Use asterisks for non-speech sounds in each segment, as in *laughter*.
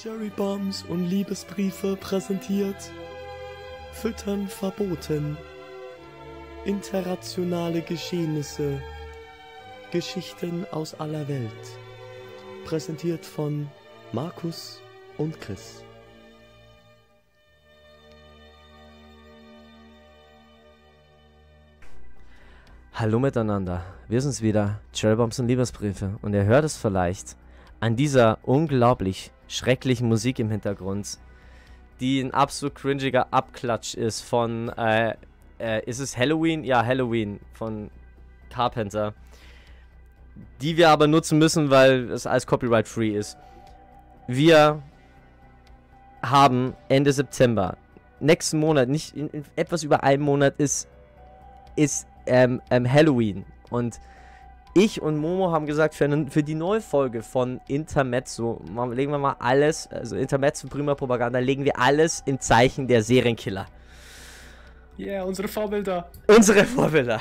Cherry Bombs und Liebesbriefe präsentiert. Füttern verboten. Internationale Geschehnisse. Geschichten aus aller Welt. Präsentiert von Markus und Chris. Hallo miteinander, wir sind's wieder, Cherrybombs und Liebesbriefe. Und ihr hört es vielleicht, an dieser unglaublich schrecklichen Musik im Hintergrund, die ein absolut cringiger Abklatsch ist von, äh, äh, ist es Halloween? Ja, Halloween von Carpenter. Die wir aber nutzen müssen, weil es alles copyright-free ist. Wir haben Ende September, nächsten Monat, nicht in, in etwas über einem Monat ist, ist ähm, ähm, Halloween. Und ich und Momo haben gesagt, für, eine, für die neue Folge von Intermezzo legen wir mal alles, also Intermezzo Prima Propaganda, legen wir alles im Zeichen der Serienkiller. yeah, unsere Vorbilder. Unsere Vorbilder.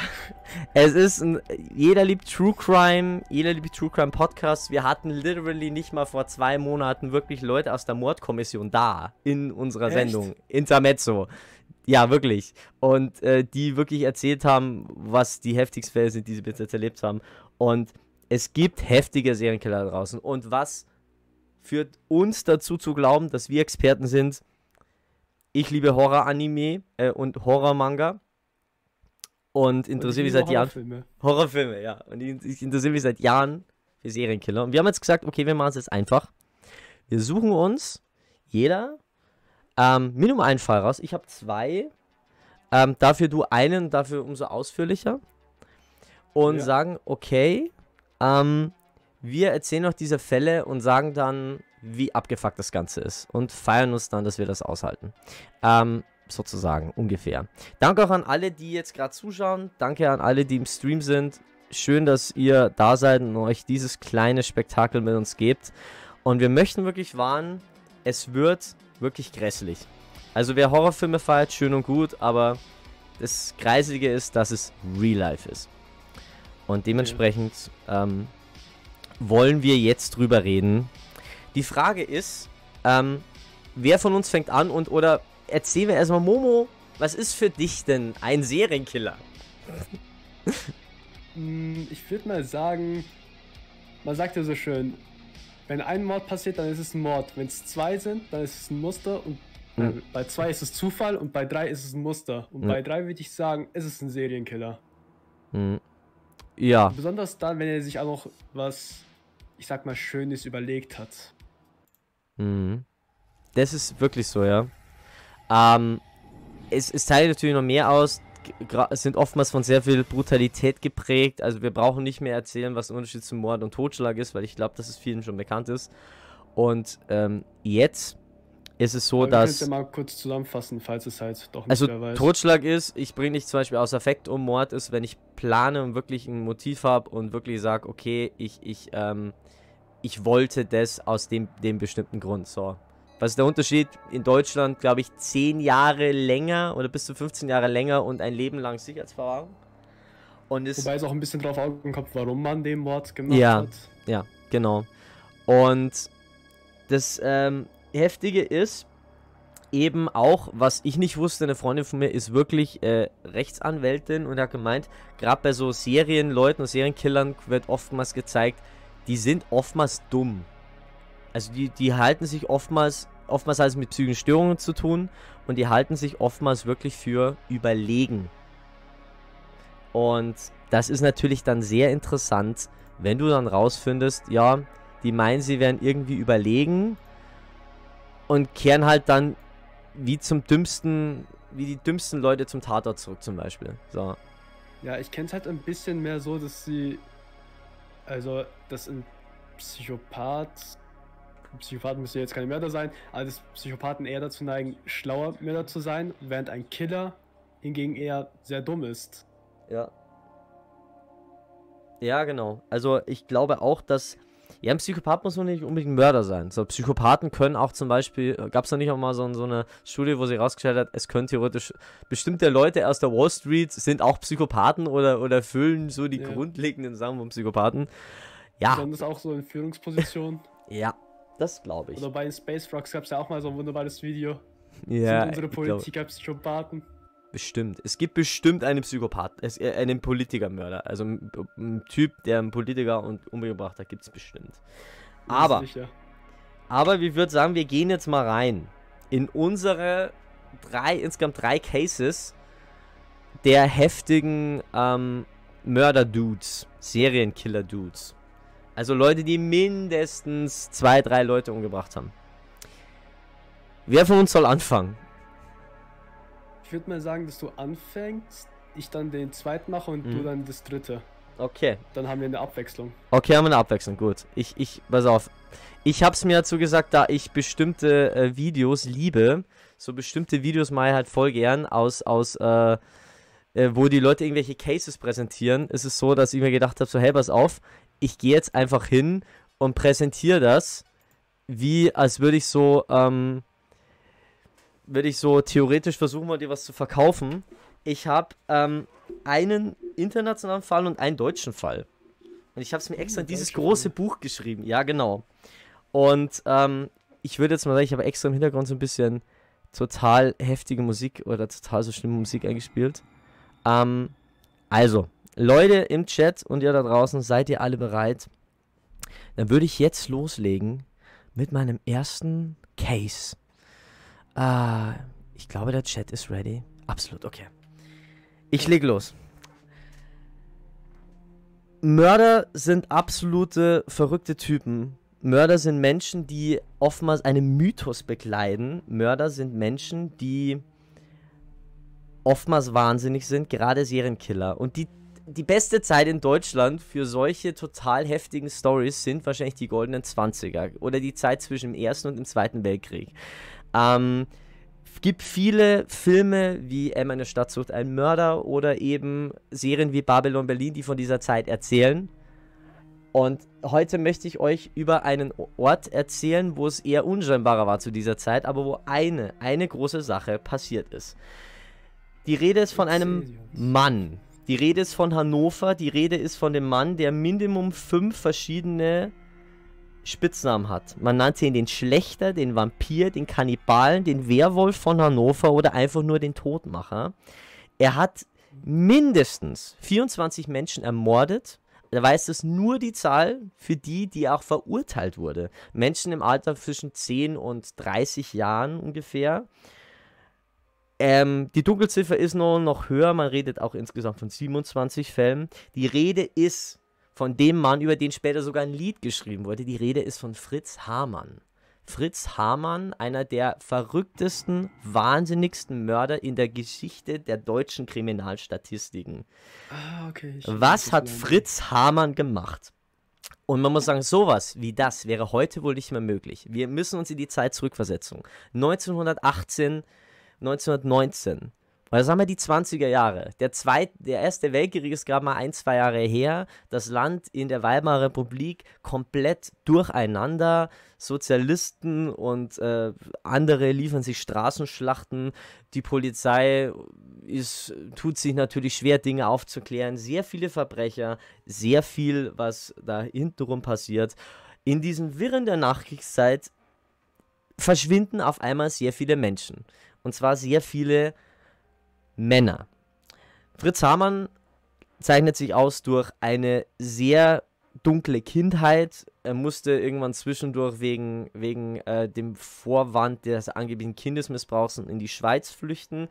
Es ist ein. Jeder liebt True Crime, jeder liebt True Crime Podcasts. Wir hatten literally nicht mal vor zwei Monaten wirklich Leute aus der Mordkommission da in unserer Echt? Sendung. Intermezzo. Ja, wirklich. Und äh, die wirklich erzählt haben, was die heftigsten Fälle sind, die sie bis jetzt erlebt haben. Und es gibt heftige Serienkiller da draußen. Und was führt uns dazu zu glauben, dass wir Experten sind? Ich liebe Horror-Anime äh, und Horror-Manga. Und interessiere mich seit Jahren. Horrorfilme, ja. Und ich interessiere mich seit Jahren für Serienkiller. Und wir haben jetzt gesagt, okay, wir machen es jetzt einfach. Wir suchen uns jeder ähm, Minimum einen Fall raus. Ich habe zwei. Ähm, dafür du einen, dafür umso ausführlicher und ja. sagen, okay, ähm, wir erzählen noch diese Fälle und sagen dann, wie abgefuckt das Ganze ist und feiern uns dann, dass wir das aushalten. Ähm, sozusagen, ungefähr. Danke auch an alle, die jetzt gerade zuschauen. Danke an alle, die im Stream sind. Schön, dass ihr da seid und euch dieses kleine Spektakel mit uns gebt. Und wir möchten wirklich warnen, es wird wirklich grässlich. Also wer Horrorfilme feiert, schön und gut, aber das Kreisige ist, dass es Real Life ist. Und dementsprechend ähm, wollen wir jetzt drüber reden. Die Frage ist, ähm, wer von uns fängt an und oder erzähl mir erstmal Momo, was ist für dich denn ein Serienkiller? *laughs* Mm, ich würde mal sagen, man sagt ja so schön, wenn ein Mord passiert, dann ist es ein Mord. Wenn es zwei sind, dann ist es ein Muster und äh, mhm. bei zwei ist es Zufall und bei drei ist es ein Muster. Und mhm. bei drei würde ich sagen, ist es ein Serienkiller. Mhm. Ja. Besonders dann, wenn er sich auch noch was, ich sag mal, Schönes überlegt hat. Mhm. Das ist wirklich so, ja. Ähm, es, es teilt natürlich noch mehr aus, sind oftmals von sehr viel Brutalität geprägt. Also wir brauchen nicht mehr erzählen, was der Unterschied zu Mord und Totschlag ist, weil ich glaube, dass es vielen schon bekannt ist. Und ähm, jetzt ist es so, dass. Ich könnte mal kurz zusammenfassen, falls es halt doch nicht Also, Totschlag ist, ich bringe dich zum Beispiel aus Affekt um, Mord ist, wenn ich plane und wirklich ein Motiv habe und wirklich sage, okay, ich, ich, ähm, ich wollte das aus dem, dem bestimmten Grund. So. Was ist der Unterschied? In Deutschland, glaube ich, 10 Jahre länger oder bis zu 15 Jahre länger und ein Leben lang Sicherheitsverwahrung. Und es Wobei es auch ein bisschen drauf ankommt, warum man den Mord gemacht ja, hat. Ja, genau. Und das, ähm, Heftige ist eben auch, was ich nicht wusste, eine Freundin von mir ist wirklich äh, Rechtsanwältin und hat gemeint, gerade bei so Serienleuten und Serienkillern wird oftmals gezeigt, die sind oftmals dumm. Also die, die halten sich oftmals, oftmals hat es mit psychischen Störungen zu tun und die halten sich oftmals wirklich für überlegen. Und das ist natürlich dann sehr interessant, wenn du dann rausfindest, ja, die meinen, sie wären irgendwie überlegen, und kehren halt dann wie zum dümmsten, wie die dümmsten Leute zum Tatort zurück zum Beispiel. So. Ja, ich kenne es halt ein bisschen mehr so, dass sie, also, dass ein Psychopath, Psychopathen müssen jetzt keine Mörder sein, aber dass Psychopathen eher dazu neigen, schlauer Mörder zu sein, während ein Killer hingegen eher sehr dumm ist. Ja. Ja, genau. Also ich glaube auch, dass ja, ein Psychopath muss nur nicht unbedingt ein Mörder sein. So, Psychopathen können auch zum Beispiel, äh, gab es da nicht auch mal so, so, eine Studie, wo sie rausgestellt hat, es können theoretisch bestimmte Leute aus der Wall Street sind auch Psychopathen oder, oder füllen so die ja. grundlegenden Sachen von Psychopathen. Ja. Besonders auch so in Führungspositionen. *laughs* ja, das glaube ich. Oder bei Space Rocks gab es ja auch mal so ein wunderbares Video. Ja. Sind unsere Politiker glaub... Psychopathen? Bestimmt. Es gibt bestimmt einen Psychopath, äh, einen Politikermörder. Also ein Typ, der einen Politiker und umgebracht hat, gibt es bestimmt. Aber, aber ich würde sagen, wir gehen jetzt mal rein in unsere drei, insgesamt drei Cases der heftigen ähm, Mörder-Dudes, Serienkiller-Dudes. Also Leute, die mindestens zwei, drei Leute umgebracht haben. Wer von uns soll anfangen? Ich würde mal sagen, dass du anfängst, ich dann den zweiten mache und mhm. du dann das dritte. Okay. Dann haben wir eine Abwechslung. Okay, haben wir eine Abwechslung, gut. Ich, ich, pass auf. Ich hab's mir dazu gesagt, da ich bestimmte äh, Videos liebe, so bestimmte Videos mal halt voll gern aus, aus, äh, äh wo die Leute irgendwelche Cases präsentieren, ist es so, dass ich mir gedacht habe, so, hey, pass auf, ich gehe jetzt einfach hin und präsentiere das, wie als würde ich so, ähm, würde ich so theoretisch versuchen, mal dir was zu verkaufen. Ich habe ähm, einen internationalen Fall und einen deutschen Fall. Und ich habe es mir extra in dieses große Buch geschrieben. Ja, genau. Und ähm, ich würde jetzt mal sagen, ich habe extra im Hintergrund so ein bisschen total heftige Musik oder total so schlimme Musik eingespielt. Ähm, also, Leute im Chat und ihr da draußen, seid ihr alle bereit? Dann würde ich jetzt loslegen mit meinem ersten Case. Ah, ich glaube, der Chat ist ready. Absolut, okay. Ich lege los. Mörder sind absolute verrückte Typen. Mörder sind Menschen, die oftmals einen Mythos bekleiden. Mörder sind Menschen, die oftmals wahnsinnig sind, gerade Serienkiller. Und die, die beste Zeit in Deutschland für solche total heftigen Stories sind wahrscheinlich die goldenen 20er oder die Zeit zwischen dem Ersten und dem Zweiten Weltkrieg. Ähm, gibt viele Filme wie Emma Eine Stadt sucht einen Mörder oder eben Serien wie Babylon Berlin, die von dieser Zeit erzählen. Und heute möchte ich euch über einen Ort erzählen, wo es eher unscheinbarer war zu dieser Zeit, aber wo eine, eine große Sache passiert ist. Die Rede ist von einem Mann. Die Rede ist von Hannover. Die Rede ist von dem Mann, der Minimum fünf verschiedene Spitznamen hat. Man nannte ihn den Schlechter, den Vampir, den Kannibalen, den Werwolf von Hannover oder einfach nur den Todmacher. Er hat mindestens 24 Menschen ermordet. Da weiß es nur die Zahl für die, die auch verurteilt wurde. Menschen im Alter zwischen 10 und 30 Jahren ungefähr. Ähm, die Dunkelziffer ist noch, noch höher, man redet auch insgesamt von 27 Fällen. Die Rede ist von dem Mann, über den später sogar ein Lied geschrieben wurde. Die Rede ist von Fritz Hamann. Fritz Hamann, einer der verrücktesten, wahnsinnigsten Mörder in der Geschichte der deutschen Kriminalstatistiken. Ah, okay. Was hat Fritz Hamann gemacht? Und man muss sagen, sowas wie das wäre heute wohl nicht mehr möglich. Wir müssen uns in die Zeit zurückversetzen. 1918, 1919 weil sagen wir die 20er Jahre. Der, zweit, der Erste Weltkrieg ist gerade mal ein, zwei Jahre her. Das Land in der Weimarer Republik komplett durcheinander. Sozialisten und äh, andere liefern sich Straßenschlachten. Die Polizei ist, tut sich natürlich schwer, Dinge aufzuklären. Sehr viele Verbrecher, sehr viel, was da hintenrum passiert. In diesen Wirren der Nachkriegszeit verschwinden auf einmal sehr viele Menschen. Und zwar sehr viele Menschen. Männer. Fritz Hamann zeichnet sich aus durch eine sehr dunkle Kindheit. Er musste irgendwann zwischendurch wegen, wegen äh, dem Vorwand des angeblichen Kindesmissbrauchs in die Schweiz flüchten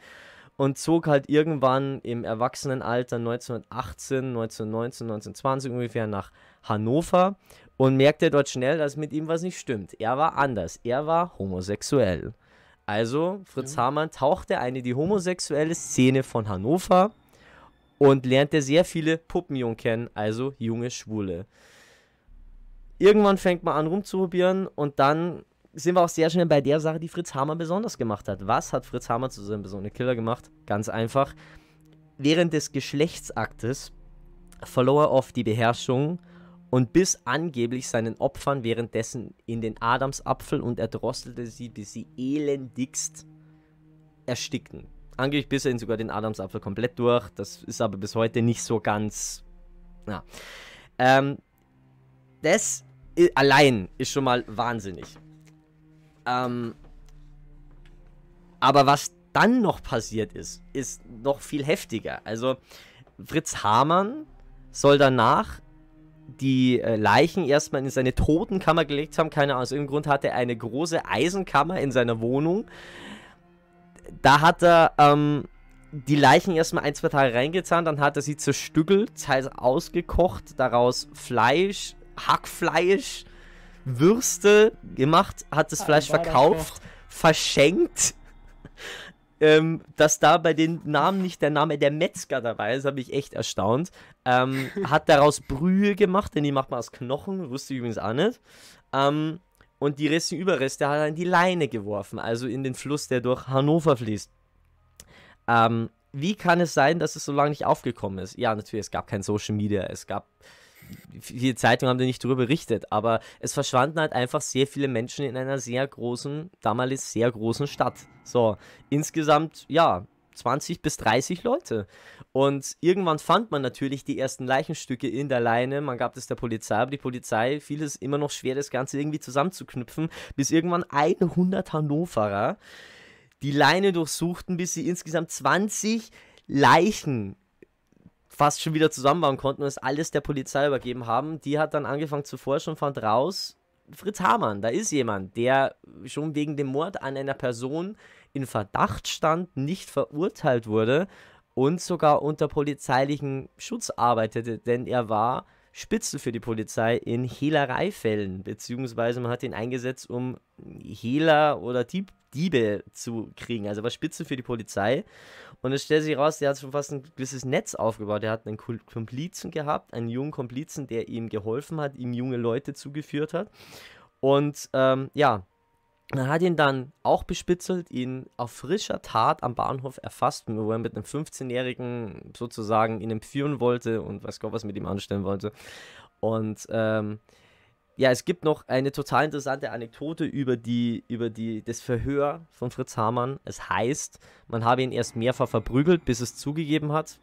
und zog halt irgendwann im Erwachsenenalter 1918, 1919, 1920 ungefähr nach Hannover und merkte dort schnell, dass mit ihm was nicht stimmt. Er war anders, er war homosexuell. Also, Fritz ja. Hamann tauchte eine die homosexuelle Szene von Hannover und lernte sehr viele Puppenjungen kennen, also junge Schwule. Irgendwann fängt man an rumzuprobieren und dann sind wir auch sehr schnell bei der Sache, die Fritz Hamann besonders gemacht hat. Was hat Fritz Hamann zu seinem besonderen Killer gemacht? Ganz einfach. Während des Geschlechtsaktes verlor er oft die Beherrschung und biss angeblich seinen Opfern währenddessen in den Adamsapfel und erdrosselte sie, bis sie elendigst erstickten. Angeblich biss er ihn sogar den Adamsapfel komplett durch, das ist aber bis heute nicht so ganz. Ja. Ähm, das allein ist schon mal wahnsinnig. Ähm, aber was dann noch passiert ist, ist noch viel heftiger. Also Fritz Hamann soll danach die äh, Leichen erstmal in seine Totenkammer gelegt haben. Keine Ahnung, aus irgendeinem Grund hatte er eine große Eisenkammer in seiner Wohnung. Da hat er ähm, die Leichen erstmal ein, zwei Tage reingezahnt, dann hat er sie zerstückelt, heißt ausgekocht, daraus Fleisch, Hackfleisch, Würste gemacht, hat das ah, Fleisch verkauft, verschenkt ähm, dass da bei den Namen nicht der Name der Metzger dabei ist, habe ich echt erstaunt. Ähm, *laughs* hat daraus Brühe gemacht, denn die macht man aus Knochen, wusste ich übrigens auch nicht. Ähm, und die restlichen Überreste hat er in die Leine geworfen, also in den Fluss, der durch Hannover fließt. Ähm, wie kann es sein, dass es so lange nicht aufgekommen ist? Ja, natürlich, es gab kein Social Media, es gab viele Zeitungen haben da nicht drüber berichtet, aber es verschwanden halt einfach sehr viele Menschen in einer sehr großen, damals sehr großen Stadt. So, insgesamt, ja, 20 bis 30 Leute. Und irgendwann fand man natürlich die ersten Leichenstücke in der Leine. Man gab es der Polizei, aber die Polizei fiel es immer noch schwer, das Ganze irgendwie zusammenzuknüpfen, bis irgendwann 100 Hannoverer die Leine durchsuchten, bis sie insgesamt 20 Leichen fast schon wieder zusammenbauen konnten und es alles der Polizei übergeben haben. Die hat dann angefangen zu forschen und fand raus, Fritz Hamann, da ist jemand, der schon wegen dem Mord an einer Person in Verdacht stand, nicht verurteilt wurde und sogar unter polizeilichen Schutz arbeitete, denn er war Spitze für die Polizei in Hehlereifällen, beziehungsweise man hat ihn eingesetzt, um Hehler oder Dieb Diebe zu kriegen. Also war Spitze für die Polizei. Und es stellt sich raus, der hat schon fast ein gewisses Netz aufgebaut. Er hat einen Komplizen gehabt, einen jungen Komplizen, der ihm geholfen hat, ihm junge Leute zugeführt hat. Und ähm, ja, man hat ihn dann auch bespitzelt, ihn auf frischer Tat am Bahnhof erfasst, wo er mit einem 15-Jährigen sozusagen ihn entführen wollte und weiß Gott, was mit ihm anstellen wollte. Und ähm, ja, es gibt noch eine total interessante Anekdote über, die, über die, das Verhör von Fritz Hamann. Es heißt, man habe ihn erst mehrfach verprügelt, bis es zugegeben hat.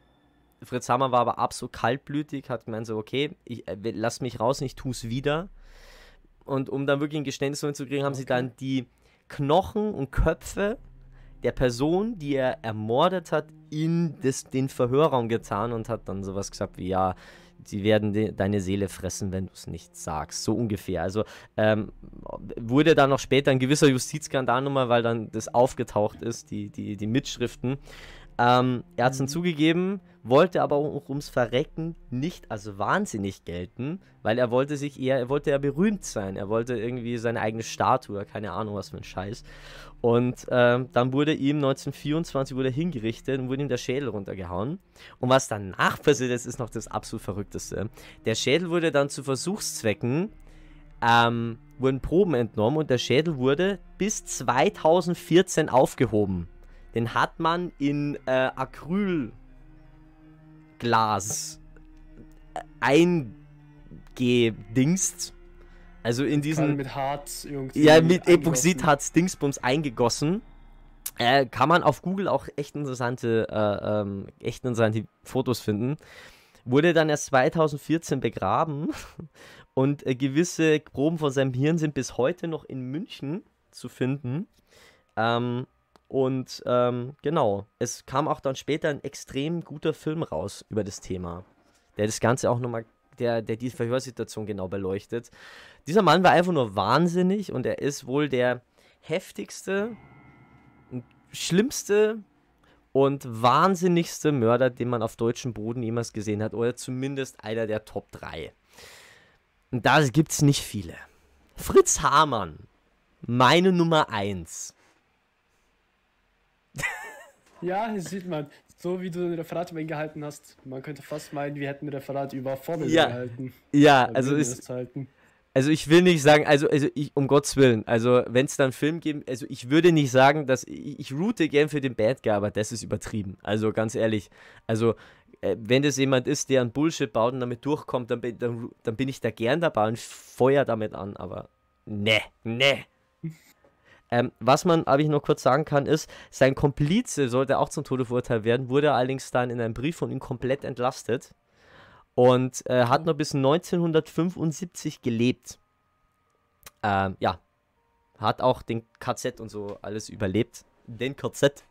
Fritz Hamann war aber absolut kaltblütig, hat gemeint so, okay, ich, äh, lass mich raus, ich tu's wieder. Und um dann wirklich ein Geständnis zu kriegen, haben okay. sie dann die Knochen und Köpfe der Person, die er ermordet hat, in das, den Verhörraum getan und hat dann sowas gesagt wie, ja, sie werden de deine Seele fressen, wenn du es nicht sagst. So ungefähr. Also ähm, wurde da noch später ein gewisser Justizskandal nochmal, weil dann das aufgetaucht ist, die, die, die Mitschriften. Ähm, er hat es mhm. zugegeben, wollte aber auch ums Verrecken nicht als wahnsinnig gelten, weil er wollte sich eher, er wollte ja berühmt sein, er wollte irgendwie seine eigene Statue, keine Ahnung was für ein Scheiß. Und ähm, dann wurde ihm 1924 wurde hingerichtet und wurde ihm der Schädel runtergehauen. Und was danach passiert ist, ist noch das absolut Verrückteste. Der Schädel wurde dann zu Versuchszwecken ähm, wurden Proben entnommen und der Schädel wurde bis 2014 aufgehoben. Den hat man in äh, Acrylglas äh, eingedingst. Also in diesen. Kann mit Harz irgendwie. Ja, mit Epoxidharz Dingsbums eingegossen. Äh, kann man auf Google auch echt interessante, äh, ähm, echt interessante Fotos finden. Wurde dann erst 2014 begraben *laughs* und äh, gewisse Proben von seinem Hirn sind bis heute noch in München zu finden. Ähm, und ähm, genau, es kam auch dann später ein extrem guter Film raus über das Thema, der das Ganze auch nochmal, der, der die Verhörsituation genau beleuchtet. Dieser Mann war einfach nur wahnsinnig und er ist wohl der heftigste, schlimmste und wahnsinnigste Mörder, den man auf deutschem Boden jemals gesehen hat, oder zumindest einer der Top 3. Und da gibt es nicht viele. Fritz Hamann, meine Nummer 1. Ja, das sieht man. So wie du ein Referat über ihn gehalten hast, man könnte fast meinen, wir hätten ein Referat über Formel ja. gehalten. Ja, also ist. Also ich will nicht sagen, also, also ich, um Gottes Willen, also wenn es dann Film geben, also ich würde nicht sagen, dass ich, ich route gern für den Bad Guy, aber das ist übertrieben. Also ganz ehrlich, also äh, wenn das jemand ist, der an Bullshit baut und damit durchkommt, dann dann, dann bin ich da gern dabei und feuer damit an, aber ne, ne, ähm, was man, aber ich noch kurz sagen kann, ist, sein Komplize sollte auch zum Tode verurteilt werden, wurde allerdings dann in einem Brief von ihm komplett entlastet und äh, hat noch bis 1975 gelebt. Ähm, ja, hat auch den KZ und so alles überlebt. Den KZ.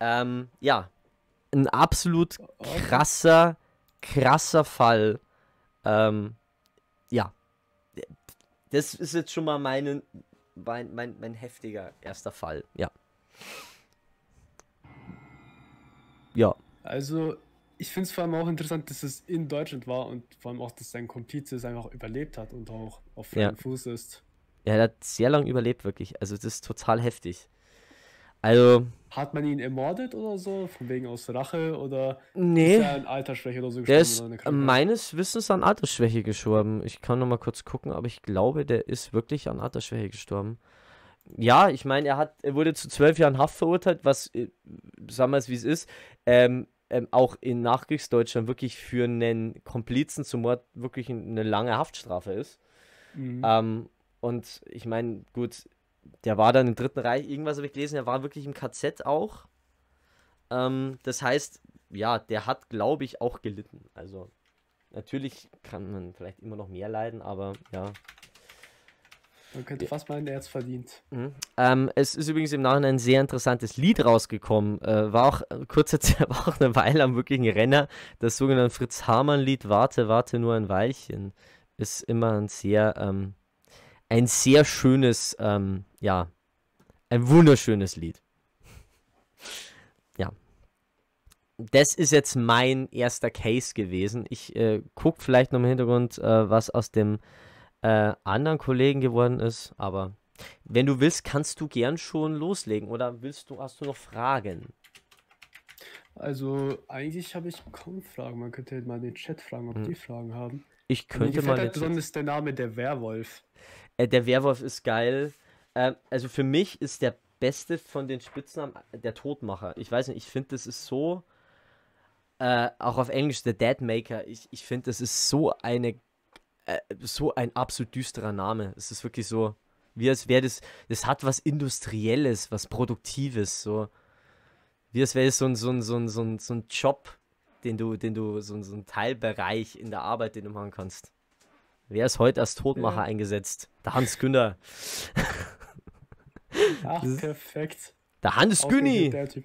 Ähm, ja, ein absolut krasser, krasser Fall. Ähm, ja, das ist jetzt schon mal meine mein, mein, mein heftiger erster Fall, ja. Ja. Also, ich finde es vor allem auch interessant, dass es in Deutschland war und vor allem auch, dass sein Komplize es einfach überlebt hat und auch auf freiem ja. Fuß ist. Ja, er hat sehr lange überlebt, wirklich. Also, das ist total heftig. Also. Hat man ihn ermordet oder so? Von wegen aus Rache oder nee, ist er an Altersschwäche oder so gestorben? Der ist oder meines Wissens an Altersschwäche gestorben. Ich kann nochmal kurz gucken, aber ich glaube, der ist wirklich an Altersschwäche gestorben. Ja, ich meine, er er wurde zu zwölf Jahren Haft verurteilt, was, äh, sagen wir es wie es ist, ähm, ähm, auch in Nachkriegsdeutschland wirklich für einen Komplizen zum Mord wirklich eine lange Haftstrafe ist. Mhm. Ähm, und ich meine, gut, der war dann im dritten Reich, irgendwas habe ich gelesen, der war wirklich im KZ auch. Ähm, das heißt, ja, der hat, glaube ich, auch gelitten. Also, natürlich kann man vielleicht immer noch mehr leiden, aber ja. Man könnte fast meinen, der hat es verdient. Mhm. Ähm, es ist übrigens im Nachhinein ein sehr interessantes Lied rausgekommen. Äh, war auch äh, kurze *laughs* Zeit, war auch eine Weile am wirklichen Renner. Das sogenannte Fritz Hamann-Lied Warte, warte nur ein Weilchen ist immer ein sehr ähm, ein sehr schönes, ähm, ja, ein wunderschönes Lied. ja. Das ist jetzt mein erster Case gewesen. Ich äh, gucke vielleicht noch im Hintergrund, äh, was aus dem äh, anderen Kollegen geworden ist, aber wenn du willst, kannst du gern schon loslegen oder willst du, hast du noch Fragen? Also eigentlich habe ich kaum Fragen. Man könnte halt mal den Chat fragen, ob hm. die Fragen haben. Ich könnte mir mal. Halt besonders der Name der Werwolf. Äh, der Werwolf ist geil. Äh, also für mich ist der beste von den Spitznamen äh, der Todmacher. Ich weiß nicht, ich finde, das ist so. Äh, auch auf Englisch, der Deadmaker. Ich, ich finde, das ist so eine. Äh, so ein absolut düsterer Name. Es ist wirklich so. Wie als wäre das. Das hat was Industrielles, was Produktives. So. Wie als wäre es so ein, so, ein, so, ein, so, ein, so ein Job, den du, den du, so, so ein Teilbereich in der Arbeit, den du machen kannst. Wer ist heute als Todmacher ja. eingesetzt? Der Hans Günther. Ach, perfekt. Der Hans Günni. Der, typ.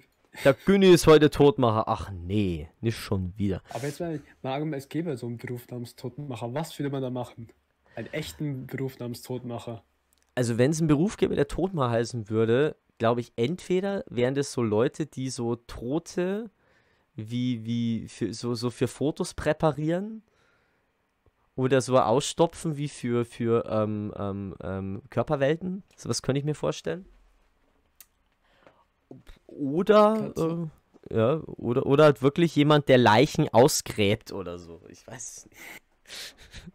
Günni ist heute Todmacher. Ach nee, nicht schon wieder. Aber jetzt mal, mal es gäbe so einen Beruf namens Todmacher. Was würde man da machen? Einen echten Beruf namens Todmacher. Also wenn es einen Beruf gäbe, der Todmacher heißen würde, glaube ich, entweder wären das so Leute, die so Tote wie, wie für, so, so für Fotos präparieren oder so ausstopfen wie für, für ähm, ähm, ähm Körperwelten. So was könnte ich mir vorstellen. Oder, äh, ja, oder, oder halt wirklich jemand, der Leichen ausgräbt oder so. Ich weiß es nicht. *laughs*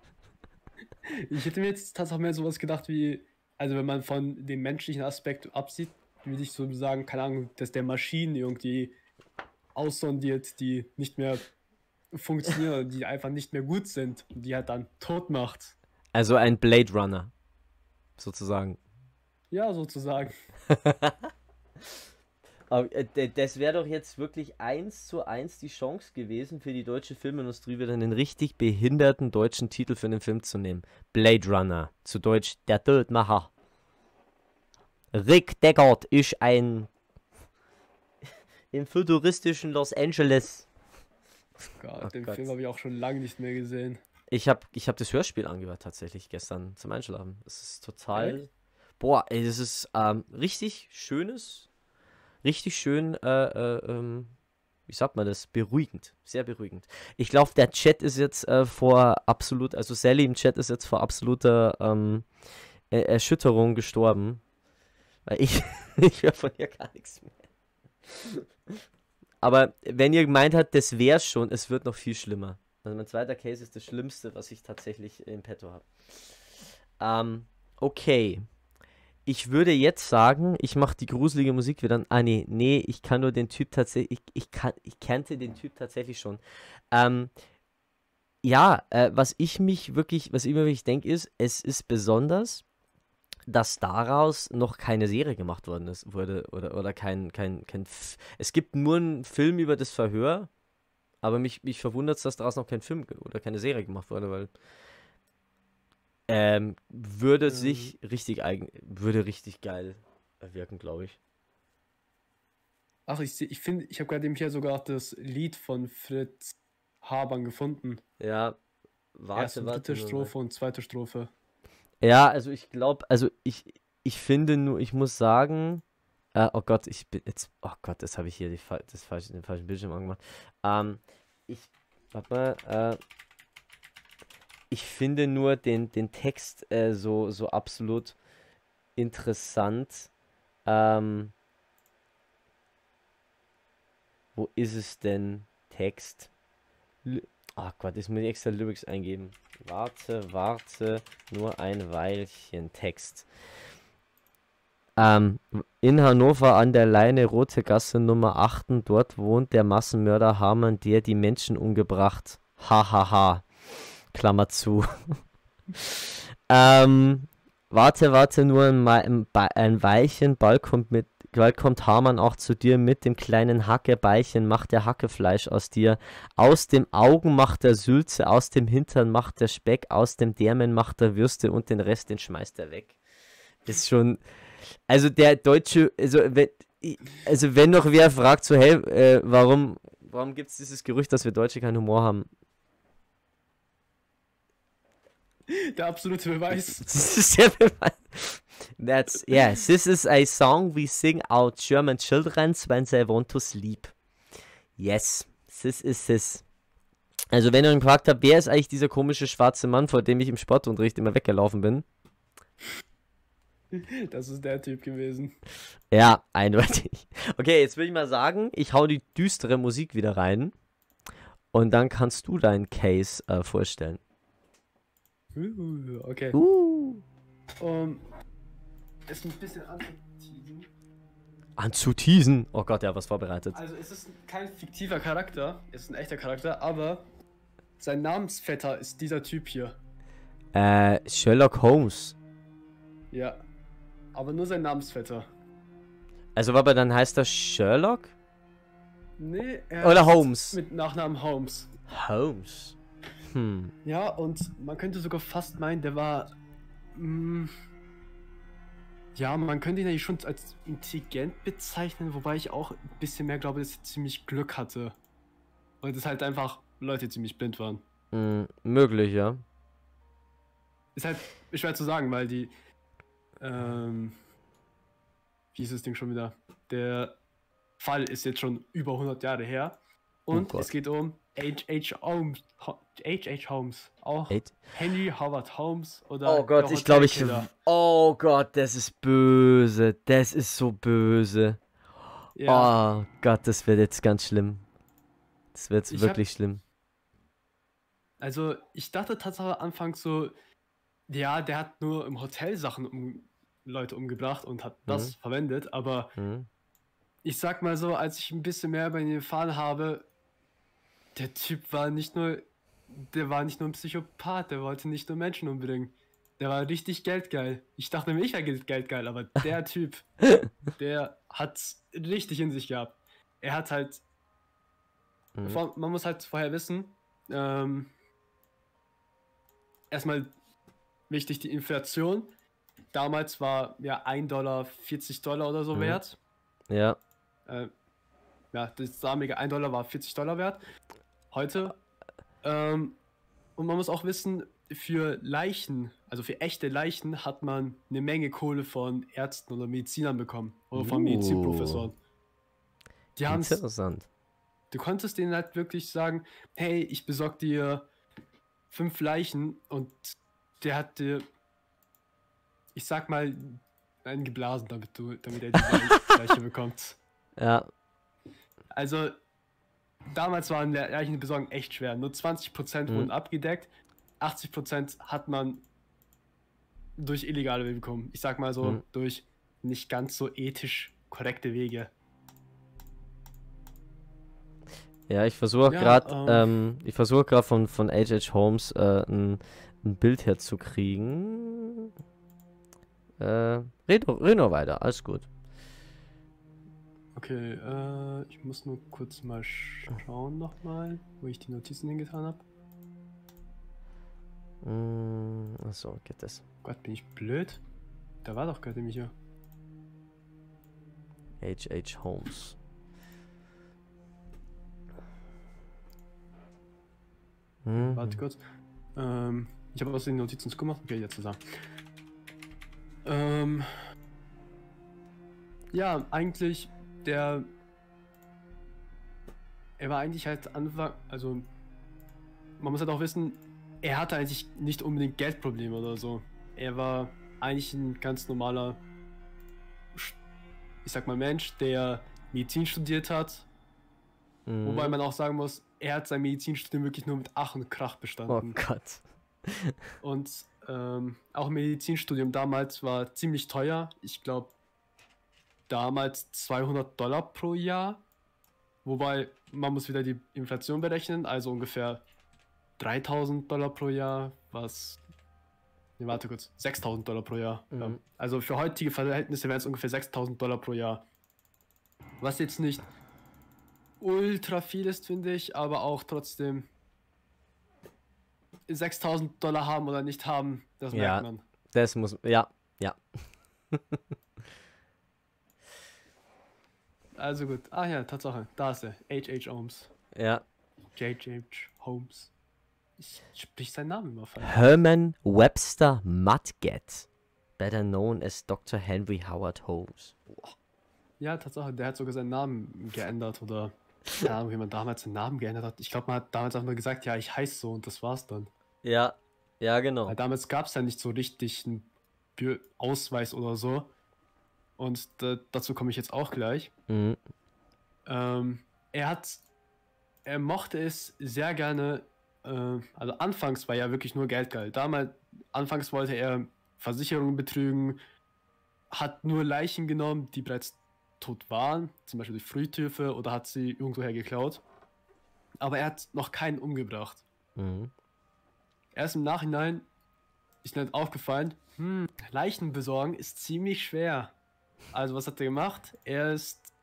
Ich hätte mir jetzt tatsächlich mehr sowas gedacht wie, also wenn man von dem menschlichen Aspekt absieht, würde ich so sagen, keine Ahnung, dass der Maschinen irgendwie aussondiert, die nicht mehr funktionieren, die einfach nicht mehr gut sind die halt dann tot macht. Also ein Blade Runner. Sozusagen. Ja, sozusagen. *laughs* Äh, das wäre doch jetzt wirklich eins zu eins die Chance gewesen für die deutsche Filmindustrie, wieder einen richtig behinderten deutschen Titel für den Film zu nehmen. Blade Runner, zu Deutsch der Todmacher. Rick Deckard ist ein *laughs* im futuristischen Los Angeles Gott, oh den Gott. Film habe ich auch schon lange nicht mehr gesehen. Ich habe ich hab das Hörspiel angehört tatsächlich gestern zum Einschlafen. Es ist total. Echt? Boah, ey, das ist ähm, richtig schönes, richtig schön, äh, äh, ähm, wie sagt man das? Beruhigend. Sehr beruhigend. Ich glaube, der Chat ist jetzt äh, vor absolut, also Sally im Chat ist jetzt vor absoluter ähm, er Erschütterung gestorben. Weil ich, *laughs* ich höre von ihr gar nichts mehr. Aber wenn ihr gemeint habt, das wäre schon, es wird noch viel schlimmer. Also mein zweiter Case ist das Schlimmste, was ich tatsächlich im Petto habe. Ähm, okay. Ich würde jetzt sagen, ich mache die gruselige Musik wieder. Ah nee, nee, ich kann nur den Typ tatsächlich. Ich, ich, kann, ich kannte den Typ tatsächlich schon. Ähm, ja, äh, was ich mich wirklich, was ich mir wirklich denke, ist, es ist besonders, dass daraus noch keine Serie gemacht worden ist, wurde oder, oder kein, kein, kein F Es gibt nur einen Film über das Verhör, aber mich, mich verwundert es, dass daraus noch kein Film oder keine Serie gemacht wurde, weil ähm, würde mhm. sich richtig eigen, würde richtig geil wirken, glaube ich. Ach, ich finde, ich, find, ich habe gerade eben hier sogar das Lied von Fritz Habern gefunden. Ja, warte, Erste, warte. Dritte Strophe und zweite Strophe. Ja, also ich glaube, also ich, ich finde nur, ich muss sagen, äh, oh Gott, ich bin jetzt, oh Gott, das habe ich hier die, das falsche, den falschen Bildschirm angemacht. Ähm, ich, warte mal, äh, ich finde nur den, den Text äh, so, so absolut interessant. Ähm, wo ist es denn? Text. L Ach Gott, jetzt muss ich extra Lyrics eingeben. Warte, warte, nur ein Weilchen Text. Ähm, in Hannover an der Leine Rote Gasse Nummer 8, dort wohnt der Massenmörder Hamann, der die Menschen umgebracht. Hahaha. Ha, ha. Klammer zu. *laughs* ähm, warte, warte, nur ein, ein, ein Weilchen. Ball kommt mit Bald kommt Hamann auch zu dir mit dem kleinen Hackebeinchen, macht der Hackefleisch aus dir. Aus dem Augen macht er Sülze, aus dem Hintern macht er Speck, aus dem Därmen macht er Würste und den Rest, den schmeißt er weg. Ist schon. Also der deutsche, also wenn, also wenn noch wer fragt, so, hey, äh, warum, warum gibt es dieses Gerücht, dass wir Deutsche keinen Humor haben? Der absolute Beweis. *laughs* das ist der Beweis. That's, yes, this is a song we sing our German children when they want to sleep. Yes, this is this. Also, wenn ihr ihn gefragt habt, wer ist eigentlich dieser komische schwarze Mann, vor dem ich im Sportunterricht immer weggelaufen bin? Das ist der Typ gewesen. Ja, eindeutig. Okay, jetzt würde ich mal sagen, ich hau die düstere Musik wieder rein. Und dann kannst du deinen Case äh, vorstellen. Okay. Uh. Um es ein bisschen anzuteasen. Anzuteasen? Oh Gott, ja, was vorbereitet. Also es ist kein fiktiver Charakter, es ist ein echter Charakter, aber sein Namensvetter ist dieser Typ hier. Äh, Sherlock Holmes. Ja. Aber nur sein Namensvetter. Also, aber dann heißt er Sherlock? Nee, er Oder Holmes. Mit Nachnamen Holmes. Holmes. Hm. Ja, und man könnte sogar fast meinen, der war. Mh, hm, ja, man könnte ihn eigentlich schon als intelligent bezeichnen, wobei ich auch ein bisschen mehr glaube, dass er ziemlich Glück hatte. Und es halt einfach Leute ziemlich blind waren. Hm, möglich, ja. Ist halt schwer zu sagen, weil die. Ähm, wie ist das Ding schon wieder? Der Fall ist jetzt schon über 100 Jahre her. Und oh es geht um H.H. Holmes. H.H. Holmes. Auch H Henry Howard Holmes oder. Oh Gott, ich glaube, ich. Oh Gott, das ist böse. Das ist so böse. Ja. Oh Gott, das wird jetzt ganz schlimm. Das wird jetzt wirklich hab... schlimm. Also, ich dachte tatsächlich anfangs so, ja, der hat nur im Hotel Sachen um Leute umgebracht und hat mhm. das verwendet, aber mhm. ich sag mal so, als ich ein bisschen mehr bei ihm erfahren habe, der Typ war nicht nur, der war nicht nur ein Psychopath, der wollte nicht nur Menschen umbringen. Der war richtig geldgeil. Ich dachte nämlich, er gilt geldgeil, aber *laughs* der Typ, der hat's richtig in sich gehabt. Er hat halt, mhm. vor, man muss halt vorher wissen, ähm, erstmal wichtig die Inflation. Damals war ja 1 Dollar 40 Dollar oder so mhm. wert. Ja. Äh, ja, das damalige 1 Dollar war 40 Dollar wert. Heute. Ähm, und man muss auch wissen, für Leichen, also für echte Leichen, hat man eine Menge Kohle von Ärzten oder Medizinern bekommen. Oder von uh. Medizinprofessoren. Die haben Interessant. Du konntest denen halt wirklich sagen, hey, ich besorg dir fünf Leichen und der hat dir, ich sag mal, einen geblasen, damit du, damit er die *laughs* Leiche bekommt. Ja, also, damals waren Leichenbesorgung echt schwer. Nur 20% mhm. wurden abgedeckt, 80% hat man durch illegale Wege bekommen. Ich sag mal so, mhm. durch nicht ganz so ethisch korrekte Wege. Ja, ich versuche ja, gerade, ähm, ähm, ich von von H.H. Holmes äh, ein, ein, Bild herzukriegen. Äh, red, red nur weiter, alles gut. Okay, äh, ich muss nur kurz mal schauen nochmal, wo ich die Notizen hingetan habe. Mm, hm, achso, geht das. Gott, bin ich blöd? Da war doch gerade Micha. H.H. Holmes. Mhm. Warte kurz. Ähm, ich habe aus den Notizen gemacht. Okay, jetzt zusammen. Ähm, ja, eigentlich der. Er war eigentlich halt Anfang. Also. Man muss halt auch wissen, er hatte eigentlich nicht unbedingt Geldprobleme oder so. Er war eigentlich ein ganz normaler. Ich sag mal, Mensch, der Medizin studiert hat. Mhm. Wobei man auch sagen muss, er hat sein Medizinstudium wirklich nur mit Ach und Krach bestanden. Oh Gott. und ähm, auch Medizinstudium damals war ziemlich teuer. Ich glaube, damals 200 Dollar pro Jahr. Wobei man muss wieder die Inflation berechnen, also ungefähr 3000 Dollar pro Jahr, was. Ne, warte kurz. 6000 Dollar pro Jahr. Mhm. Ja. Ähm, also für heutige Verhältnisse wären es ungefähr 6000 Dollar pro Jahr. Was jetzt nicht ultra viel ist, finde ich, aber auch trotzdem 6000 Dollar haben oder nicht haben, das ja, man. Das muss, ja, ja. *laughs* Also gut. Ach ja, Tatsache. Da ist er. H.H. Holmes. Ja. J.J. Holmes. Ich sprich seinen Namen immer falsch. Herman Webster Mudgett. Better known as Dr. Henry Howard Holmes. Boah. Ja, Tatsache. Der hat sogar seinen Namen geändert oder. *laughs* Keine Ahnung, wie man damals den Namen geändert hat. Ich glaube, man hat damals einfach nur gesagt, ja, ich heiße so und das war's dann. Ja, ja, genau. Weil damals gab es ja nicht so richtig einen Ausweis oder so. Und da, dazu komme ich jetzt auch gleich. Mhm. Ähm, er hat, er mochte es sehr gerne. Äh, also anfangs war ja wirklich nur Geld geil. Damals, anfangs wollte er Versicherungen betrügen, hat nur Leichen genommen, die bereits tot waren, zum Beispiel die Frühtürfe oder hat sie irgendwoher geklaut. Aber er hat noch keinen umgebracht. Mhm. Erst im Nachhinein ist mir aufgefallen, hm, Leichen besorgen ist ziemlich schwer. Also, was hat er gemacht? Er ist.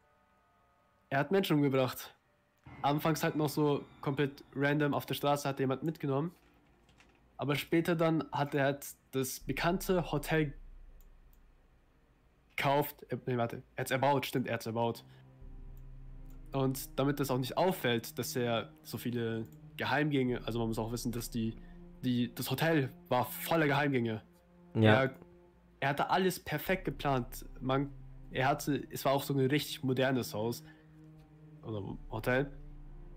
Er hat Menschen umgebracht. Anfangs halt noch so komplett random auf der Straße hat er jemand mitgenommen. Aber später dann hat er halt das bekannte Hotel gekauft. Äh, nee, warte. Er hat es erbaut, stimmt, er hat es erbaut. Und damit das auch nicht auffällt, dass er so viele Geheimgänge, also man muss auch wissen, dass die, die das Hotel war voller Geheimgänge. Ja. Er er hatte alles perfekt geplant. Man, er hatte, es war auch so ein richtig modernes Haus oder Hotel.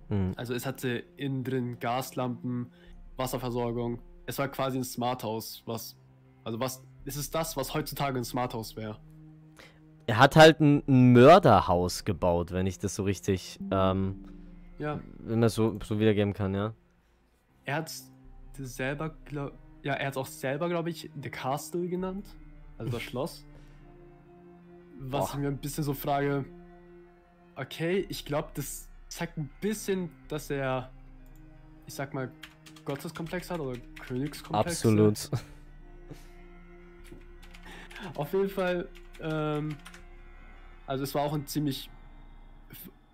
Mhm. Also es hatte innen drin Gaslampen, Wasserversorgung. Es war quasi ein Smart House, was, also was, es ist das, was heutzutage ein Smart House wäre. Er hat halt ein, Mörderhaus gebaut, wenn ich das so richtig, ähm, ja. wenn man das so, so wiedergeben kann, ja. Er hat selber, glaub, ja, er hat auch selber, glaube ich, The Castle genannt also das Schloss. Was Boah. ich mir ein bisschen so frage, okay, ich glaube, das zeigt ein bisschen, dass er, ich sag mal, Gotteskomplex hat oder Königskomplex. Absolut. Hat. *laughs* Auf jeden Fall, ähm, also es war auch ein ziemlich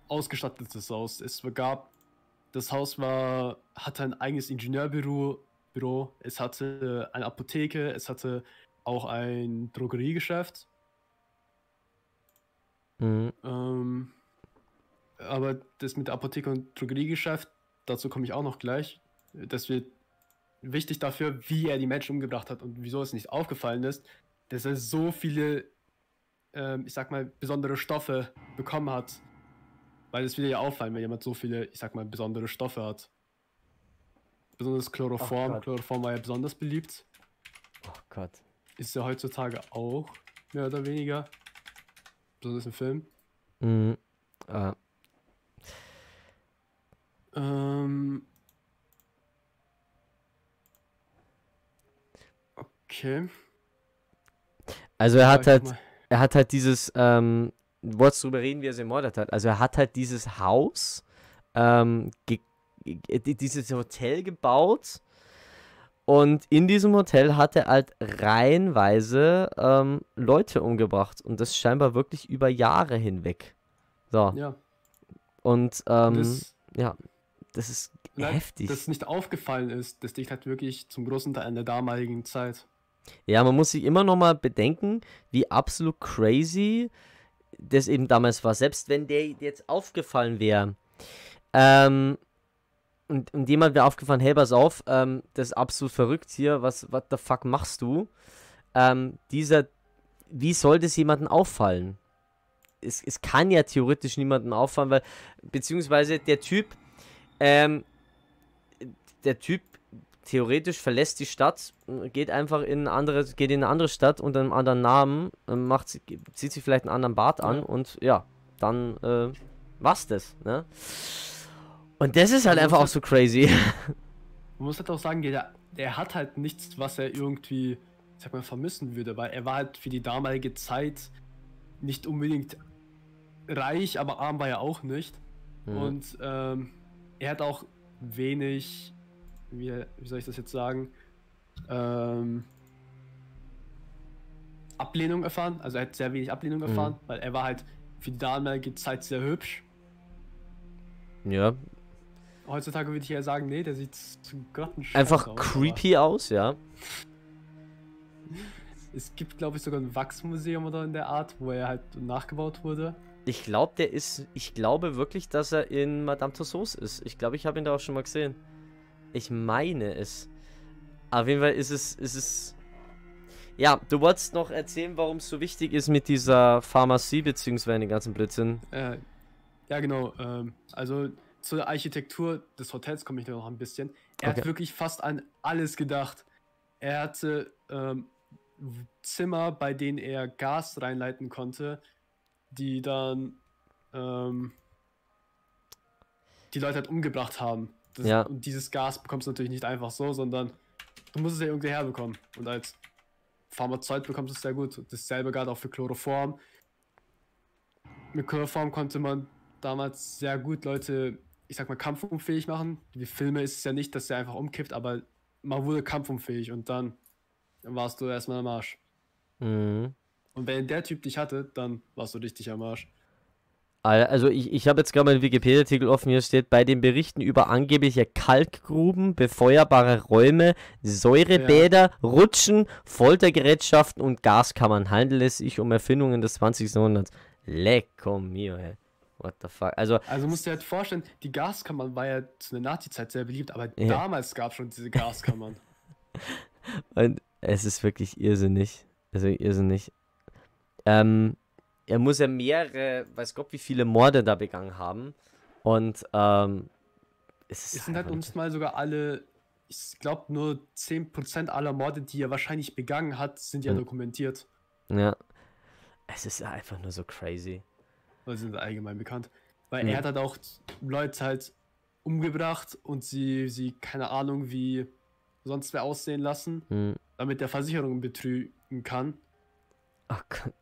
ausgestattetes Haus. Es gab, das Haus war, hatte ein eigenes Ingenieurbüro, Büro, es hatte eine Apotheke, es hatte auch ein Drogeriegeschäft. Mhm. Ähm, aber das mit der Apotheke und Drogeriegeschäft, dazu komme ich auch noch gleich. Das wird wichtig dafür, wie er die Menschen umgebracht hat und wieso es nicht aufgefallen ist, dass er so viele, ähm, ich sag mal, besondere Stoffe bekommen hat. Weil es würde ja auffallen, wenn jemand so viele, ich sag mal, besondere Stoffe hat. Besonders Chloroform. Chloroform war ja besonders beliebt. Oh Gott. Ist ja heutzutage auch, mehr oder weniger. Besonders im Film. Mhm. Ah. Ähm. Okay. Also er hat halt, er hat halt dieses, ähm, wolltest drüber reden, wie er sie ermordet hat. Also er hat halt dieses Haus, ähm, dieses Hotel gebaut und in diesem Hotel hat er halt reihenweise ähm, Leute umgebracht. Und das scheinbar wirklich über Jahre hinweg. So. Ja. Und ähm, das, ja, das ist nein, heftig. Dass nicht aufgefallen ist, das liegt halt wirklich zum großen Teil in der damaligen Zeit. Ja, man muss sich immer noch mal bedenken, wie absolut crazy das eben damals war. Selbst wenn der jetzt aufgefallen wäre, ähm, und, und jemand wäre aufgefallen, hey, pass auf, ähm, das ist absolut verrückt hier, was what the fuck machst du? Ähm, dieser, wie soll das jemandem auffallen? Es, es kann ja theoretisch niemandem auffallen, weil, beziehungsweise der Typ, ähm, der Typ theoretisch verlässt die Stadt, geht einfach in eine andere, geht in eine andere Stadt unter einem anderen Namen, ähm, macht, zieht sich vielleicht einen anderen Bart an und ja, dann äh, war's das, ne? Und das ist halt einfach auch halt so crazy. *laughs* *laughs* Man muss halt auch sagen, der, der hat halt nichts, was er irgendwie, sag mal, vermissen würde, weil er war halt für die damalige Zeit nicht unbedingt reich, aber arm war er auch nicht. Mhm. Und ähm, er hat auch wenig, wie, wie, soll ich das jetzt sagen, ähm, Ablehnung erfahren. Also er hat sehr wenig Ablehnung mhm. erfahren, mhm. weil er war halt für die damalige Zeit sehr hübsch. Ja, Heutzutage würde ich eher sagen, nee, der sieht zu grottenscheiße Einfach aus, creepy aus, ja. *laughs* Es gibt, glaube ich, sogar ein Wachsmuseum oder in der Art, wo er halt nachgebaut wurde. Ich glaube, der ist. Ich glaube wirklich, dass er in Madame Tussauds ist. Ich glaube, ich habe ihn da auch schon mal gesehen. Ich meine es. Auf jeden Fall ist es. Ist es ja, du wolltest noch erzählen, warum es so wichtig ist mit dieser Pharmazie beziehungsweise den ganzen Blödsinn. Äh, ja, genau. Ähm, also zur Architektur des Hotels komme ich noch ein bisschen. Er okay. hat wirklich fast an alles gedacht. Er hatte ähm, Zimmer, bei denen er Gas reinleiten konnte, die dann ähm, die Leute halt umgebracht haben. Das, ja. Und dieses Gas bekommst du natürlich nicht einfach so, sondern du musst es ja irgendwie herbekommen. Und als Pharmazeut bekommst du es sehr gut. Dasselbe galt auch für Chloroform. Mit Chloroform konnte man damals sehr gut Leute ich sag mal, kampfunfähig machen. Wie Filme ist es ja nicht, dass er einfach umkippt, aber man wurde kampfunfähig und dann warst du erstmal am Arsch. Mhm. Und wenn der Typ dich hatte, dann warst du richtig am Arsch. Also ich, ich habe jetzt gerade meinen Wikipedia-Artikel offen, hier steht, bei den Berichten über angebliche Kalkgruben, befeuerbare Räume, Säurebäder, ja. Rutschen, Foltergerätschaften und Gaskammern handelt es sich um Erfindungen des 20. Jahrhunderts. Lecco mio, ey. What the fuck? Also, also musst du dir halt vorstellen, die Gaskammern war ja zu der Nazi-Zeit sehr beliebt, aber ja. damals gab es schon diese Gaskammern. *laughs* Und es ist wirklich irrsinnig. Also irrsinnig. Ähm, er muss ja mehrere, weiß Gott, wie viele Morde da begangen haben. Und ähm, es, es sind halt uns mal sogar alle, ich glaube nur 10% aller Morde, die er wahrscheinlich begangen hat, sind ja mhm. dokumentiert. Ja. Es ist einfach nur so crazy oder sind allgemein bekannt. Weil mhm. er hat halt auch Leute halt umgebracht und sie, sie, keine Ahnung, wie sonst wer aussehen lassen, mhm. damit der Versicherung betrügen kann. Ach Gott.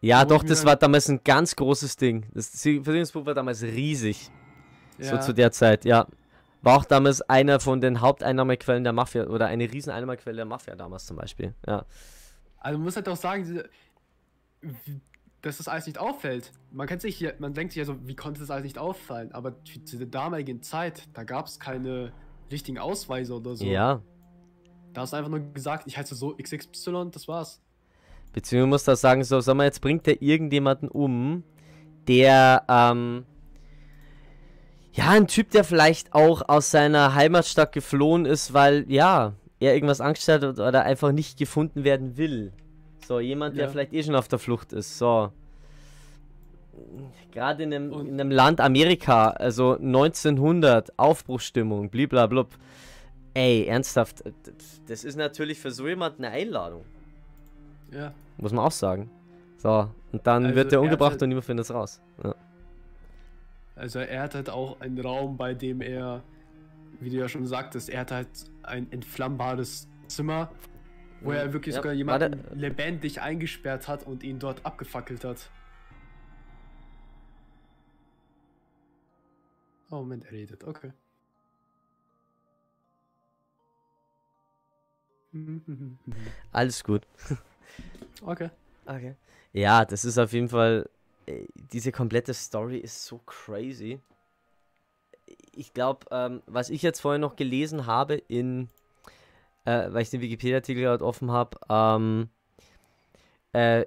Ja, doch, das war damals ein ganz großes Ding. Das Versicherungsbuch war damals riesig. Ja. So zu der Zeit, ja. War auch damals einer von den Haupteinnahmequellen der Mafia oder eine riesen Einnahmequelle der Mafia damals zum Beispiel, ja. Also man muss halt auch sagen, dass das alles nicht auffällt. Man kennt sich hier, man denkt sich ja so, wie konnte das alles nicht auffallen? Aber zu der damaligen Zeit, da gab es keine richtigen Ausweise oder so. Ja. Da hast du einfach nur gesagt, ich heiße so XXY, das war's. Beziehungsweise muss das sagen, so, sag mal, jetzt bringt er irgendjemanden um, der, ähm, ja, ein Typ, der vielleicht auch aus seiner Heimatstadt geflohen ist, weil, ja, er irgendwas angestellt hat oder einfach nicht gefunden werden will. So, jemand, der ja. vielleicht eh schon auf der Flucht ist. So. Gerade in einem, in einem Land Amerika, also 1900, Aufbruchsstimmung, blablabla. Ey, ernsthaft, das ist natürlich für so jemanden eine Einladung. Ja. Muss man auch sagen. So, und dann also wird er umgebracht halt, und niemand findet es raus. Ja. Also er hat halt auch einen Raum, bei dem er, wie du ja schon sagtest, er hat halt ein entflammbares Zimmer wo er mhm. wirklich ja, sogar jemanden lebendig eingesperrt hat und ihn dort abgefackelt hat. Oh, Moment, er redet, okay. *laughs* Mhm. Alles gut. *laughs* Okay. Okay. Ja, das ist auf jeden Fall. Äh, diese komplette Story ist so crazy. Ich glaube, ähm, was ich jetzt vorher noch gelesen habe in äh, weil ich den Wikipedia-Artikel gerade offen habe, ähm, äh,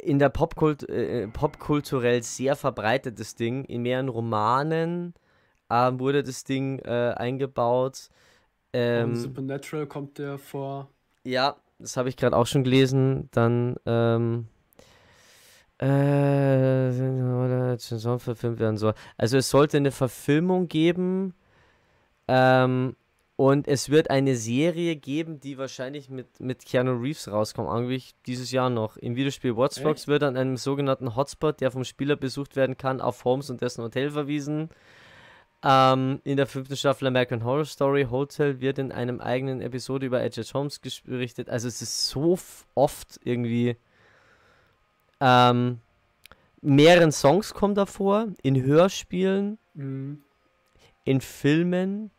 in der Popkult äh, äh popkulturell sehr verbreitetes Ding. In mehreren Romanen ähm, wurde das Ding äh, eingebaut. Ähm, Supernatural kommt der vor. Ja, das habe ich gerade auch schon gelesen. Dann ähm, äh, Verfilmt werden soll. Also es sollte eine Verfilmung geben. Ähm, und es wird eine Serie geben, die wahrscheinlich mit, mit Keanu Reeves rauskommt, eigentlich dieses Jahr noch. Im Videospiel Watch Dogs wird an einem sogenannten Hotspot, der vom Spieler besucht werden kann, auf Holmes und dessen Hotel verwiesen. Ähm, in der fünften Staffel American Horror Story Hotel wird in einem eigenen Episode über Edge Holmes berichtet. Also es ist so oft irgendwie. Ähm, mehreren Songs kommen davor, in Hörspielen, mhm. in Filmen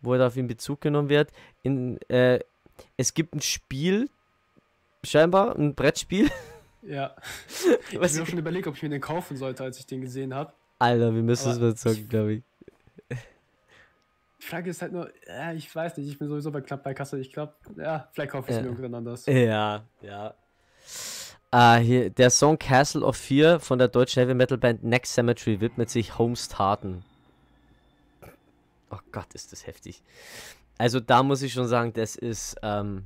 wo er auf ihn Bezug genommen wird. In, äh, es gibt ein Spiel, scheinbar ein Brettspiel. *laughs* Ja. *laughs* Ich habe mir schon überlegt, ob ich mir den kaufen sollte, als ich den gesehen habe. Alter, wir müssen es mal zocken, glaube ich. Die Frage ist halt nur, ja, äh, ich weiß nicht, ich bin sowieso bei knapp bei Kasse. Ich glaube, ja, vielleicht kaufe ich es ja. mir irgendwann anders. *laughs* Ja, ja. Uh, hier, der Song Castle of Fear von der deutschen Heavy Metal Band Next Cemetery widmet sich Homestarten. Oh Gott, ist das heftig. Also da muss ich schon sagen, das ist, ähm,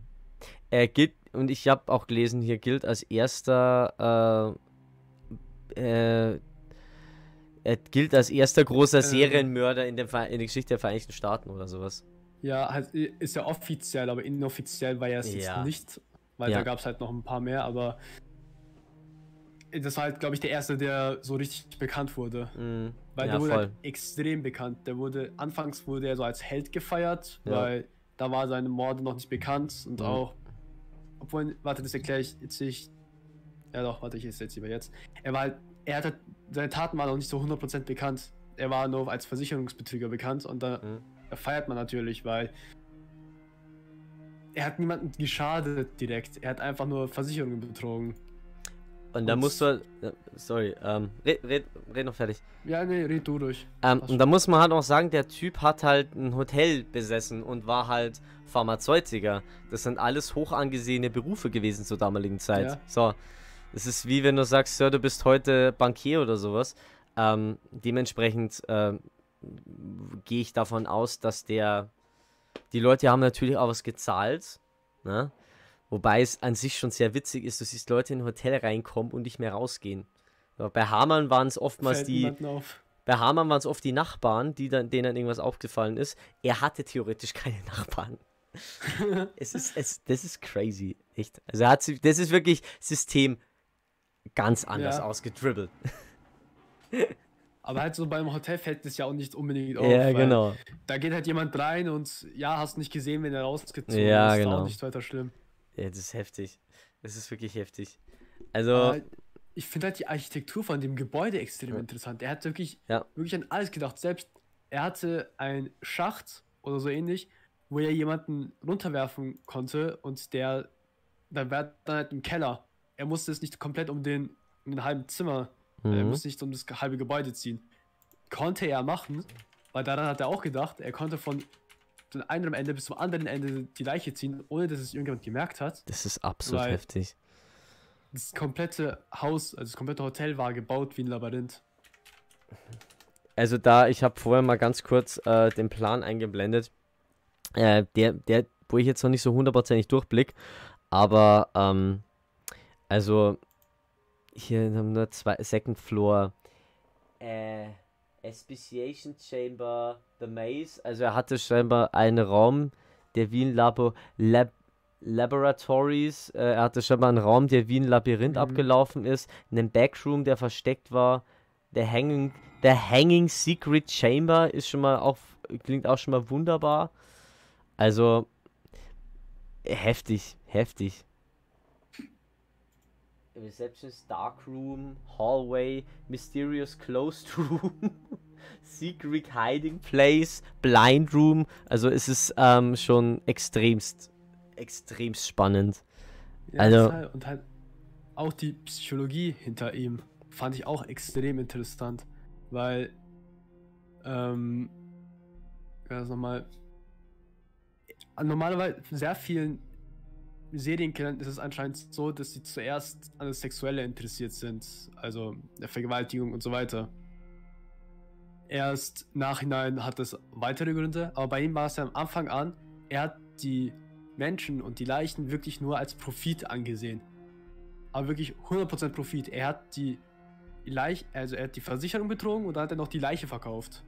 er gilt, und ich habe auch gelesen, hier gilt als erster, äh, äh, er gilt als erster großer ähm. Serienmörder in, dem, in der Geschichte der Vereinigten Staaten oder sowas. Ja, halt, ist ja offiziell, aber inoffiziell war er es jetzt ja. nicht, weil ja. da gab es halt noch ein paar mehr, aber das war halt, glaube ich, der erste, der so richtig bekannt wurde. Mhm. Weil ja, der wurde halt extrem bekannt. Der wurde, anfangs wurde er so als Held gefeiert, ja. weil da war seine Morde noch nicht bekannt und mhm. auch. Obwohl, warte, das erkläre ich jetzt nicht. Ja doch, warte, ich jetzt lieber jetzt. Er war halt, er hatte, halt, seine Taten waren noch nicht so 100% bekannt. Er war nur als Versicherungsbetrüger bekannt und da mhm. feiert man natürlich, weil er hat niemanden geschadet direkt. Er hat einfach nur Versicherungen betrogen. Und da musst du halt, sorry, ähm, red, red, red noch fertig. Ja, nee, red du durch. Ähm, und da muss man halt auch sagen, der Typ hat halt ein Hotel besessen und war halt Pharmazeutiker. Das sind alles hoch angesehene Berufe gewesen zur damaligen Zeit. Ja. So, es ist wie wenn du sagst, Sir, du bist heute Bankier oder sowas. Ähm, dementsprechend äh, gehe ich davon aus, dass der, die Leute haben natürlich auch was gezahlt, ne? Wobei es an sich schon sehr witzig ist, du siehst Leute in ein Hotel reinkommen und nicht mehr rausgehen. bei Hamann waren es oftmals Fällt die. Bei Hamann waren es oft die Nachbarn, die dann, denen dann irgendwas aufgefallen ist. Er hatte theoretisch keine *laughs* Nachbarn. es ist, es, das ist crazy. Echt. Also hat sie, das ist wirklich System ganz anders ja. ausgedribbelt. Aber halt so beim Hotel fällt das ja auch nicht unbedingt auf. Ja, genau. Da geht halt jemand rein und ja, hast nicht gesehen, wenn er rausgezogen ja, ist. Ja, genau. Ist Auch genau. nicht weiter schlimm. Ja, das ist heftig. Das ist wirklich heftig. Also. Aber äh, ich finde halt die Architektur von dem Gebäude extrem ja. interessant. Er hat wirklich, ja. wirklich an alles gedacht. Selbst er hatte einen Schacht oder so ähnlich, wo er jemanden runterwerfen konnte und der dann war dann halt im Keller. Er musste es nicht komplett um den, um den halben Zimmer, äh, mhm. er musste nicht um das halbe Gebäude ziehen. Konnte er machen, weil daran hat er auch gedacht, er konnte von von einem Ende bis zum anderen Ende die Leiche ziehen, ohne dass es irgendjemand gemerkt hat. Das ist absolut Weil heftig. Das komplette Haus, also das komplette Hotel war gebaut wie ein Labyrinth. Also da, ich habe vorher mal ganz kurz äh, den Plan eingeblendet, äh, der, der, wo ich jetzt noch nicht so hundertprozentig durchblick, aber ähm, also hier haben wir zwei Second Floor. Äh, Aspiciation Chamber, The Maze. Also er hatte scheinbar einen Raum der Wien Labo Lab Laboratories. Äh, er hatte scheinbar einen Raum, der wie ein Labyrinth mhm. abgelaufen ist. Einen Backroom, der versteckt war. Der Hanging, der Hanging Secret Chamber ist schon mal auch, klingt auch schon mal wunderbar. Also heftig, heftig. Receptionist, Darkroom, Hallway, Mysterious Closed *laughs* Room, Secret Hiding Place, Blind Room. Also es ist ähm, schon extremst, extremst spannend. Ja, also, halt, und halt auch die Psychologie hinter ihm fand ich auch extrem interessant, weil ähm, das nochmal äh, normalerweise sehr vielen Serienkillern ist es anscheinend so, dass sie zuerst an das Sexuelle interessiert sind, also der Vergewaltigung und so weiter. Erst nachhinein hat es weitere Gründe, aber bei ihm war es ja am Anfang an, er hat die Menschen und die Leichen wirklich nur als Profit angesehen. Aber wirklich 100% Profit. Er hat die Leiche, also er hat die Versicherung betrogen und dann hat er noch die Leiche verkauft.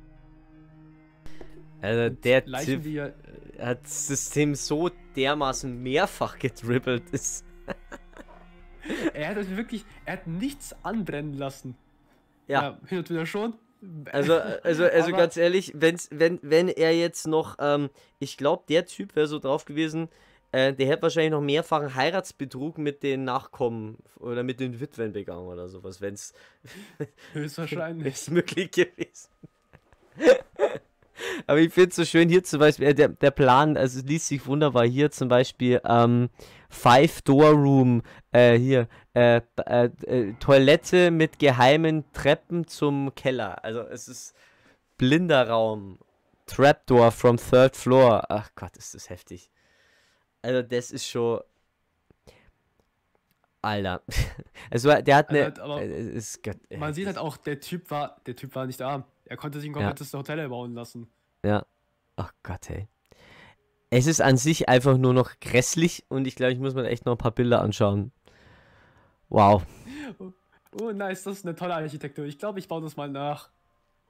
Also der Leichen, Typ ja, äh, hat das System so dermaßen mehrfach gedribbelt. *laughs* er hat wirklich, er hat nichts anbrennen lassen. Ja. ja hin und wieder schon. Also, äh, also, *laughs* also ganz ehrlich, wenn's, wenn, wenn er jetzt noch, ähm, ich glaube, der Typ wäre so drauf gewesen, äh, der hätte wahrscheinlich noch mehrfachen Heiratsbetrug mit den Nachkommen oder mit den Witwen begangen oder sowas, wenn es höchstwahrscheinlich *laughs* möglich gewesen. Aber ich finde es so schön, hier zum Beispiel, äh, der, der Plan, also es liest sich wunderbar, hier zum Beispiel, ähm, Five Door Room, äh, hier, äh, äh, äh Toilette mit geheimen Treppen zum Keller. Also es ist blinder Raum, Trapdoor from Third Floor. Ach Gott, ist das heftig. Also das ist schon, Alter. Also *laughs* der hat eine. Also, man sieht halt auch, der Typ war, der Typ war nicht arm. Er konnte sich ein komplettes ja. Hotel erbauen lassen. Ja. Ach Gott, ey. Es ist an sich einfach nur noch grässlich und ich glaube, ich muss mir echt noch ein paar Bilder anschauen. Wow. Oh, oh, nice, das ist eine tolle Architektur. Ich glaube, ich baue das mal nach.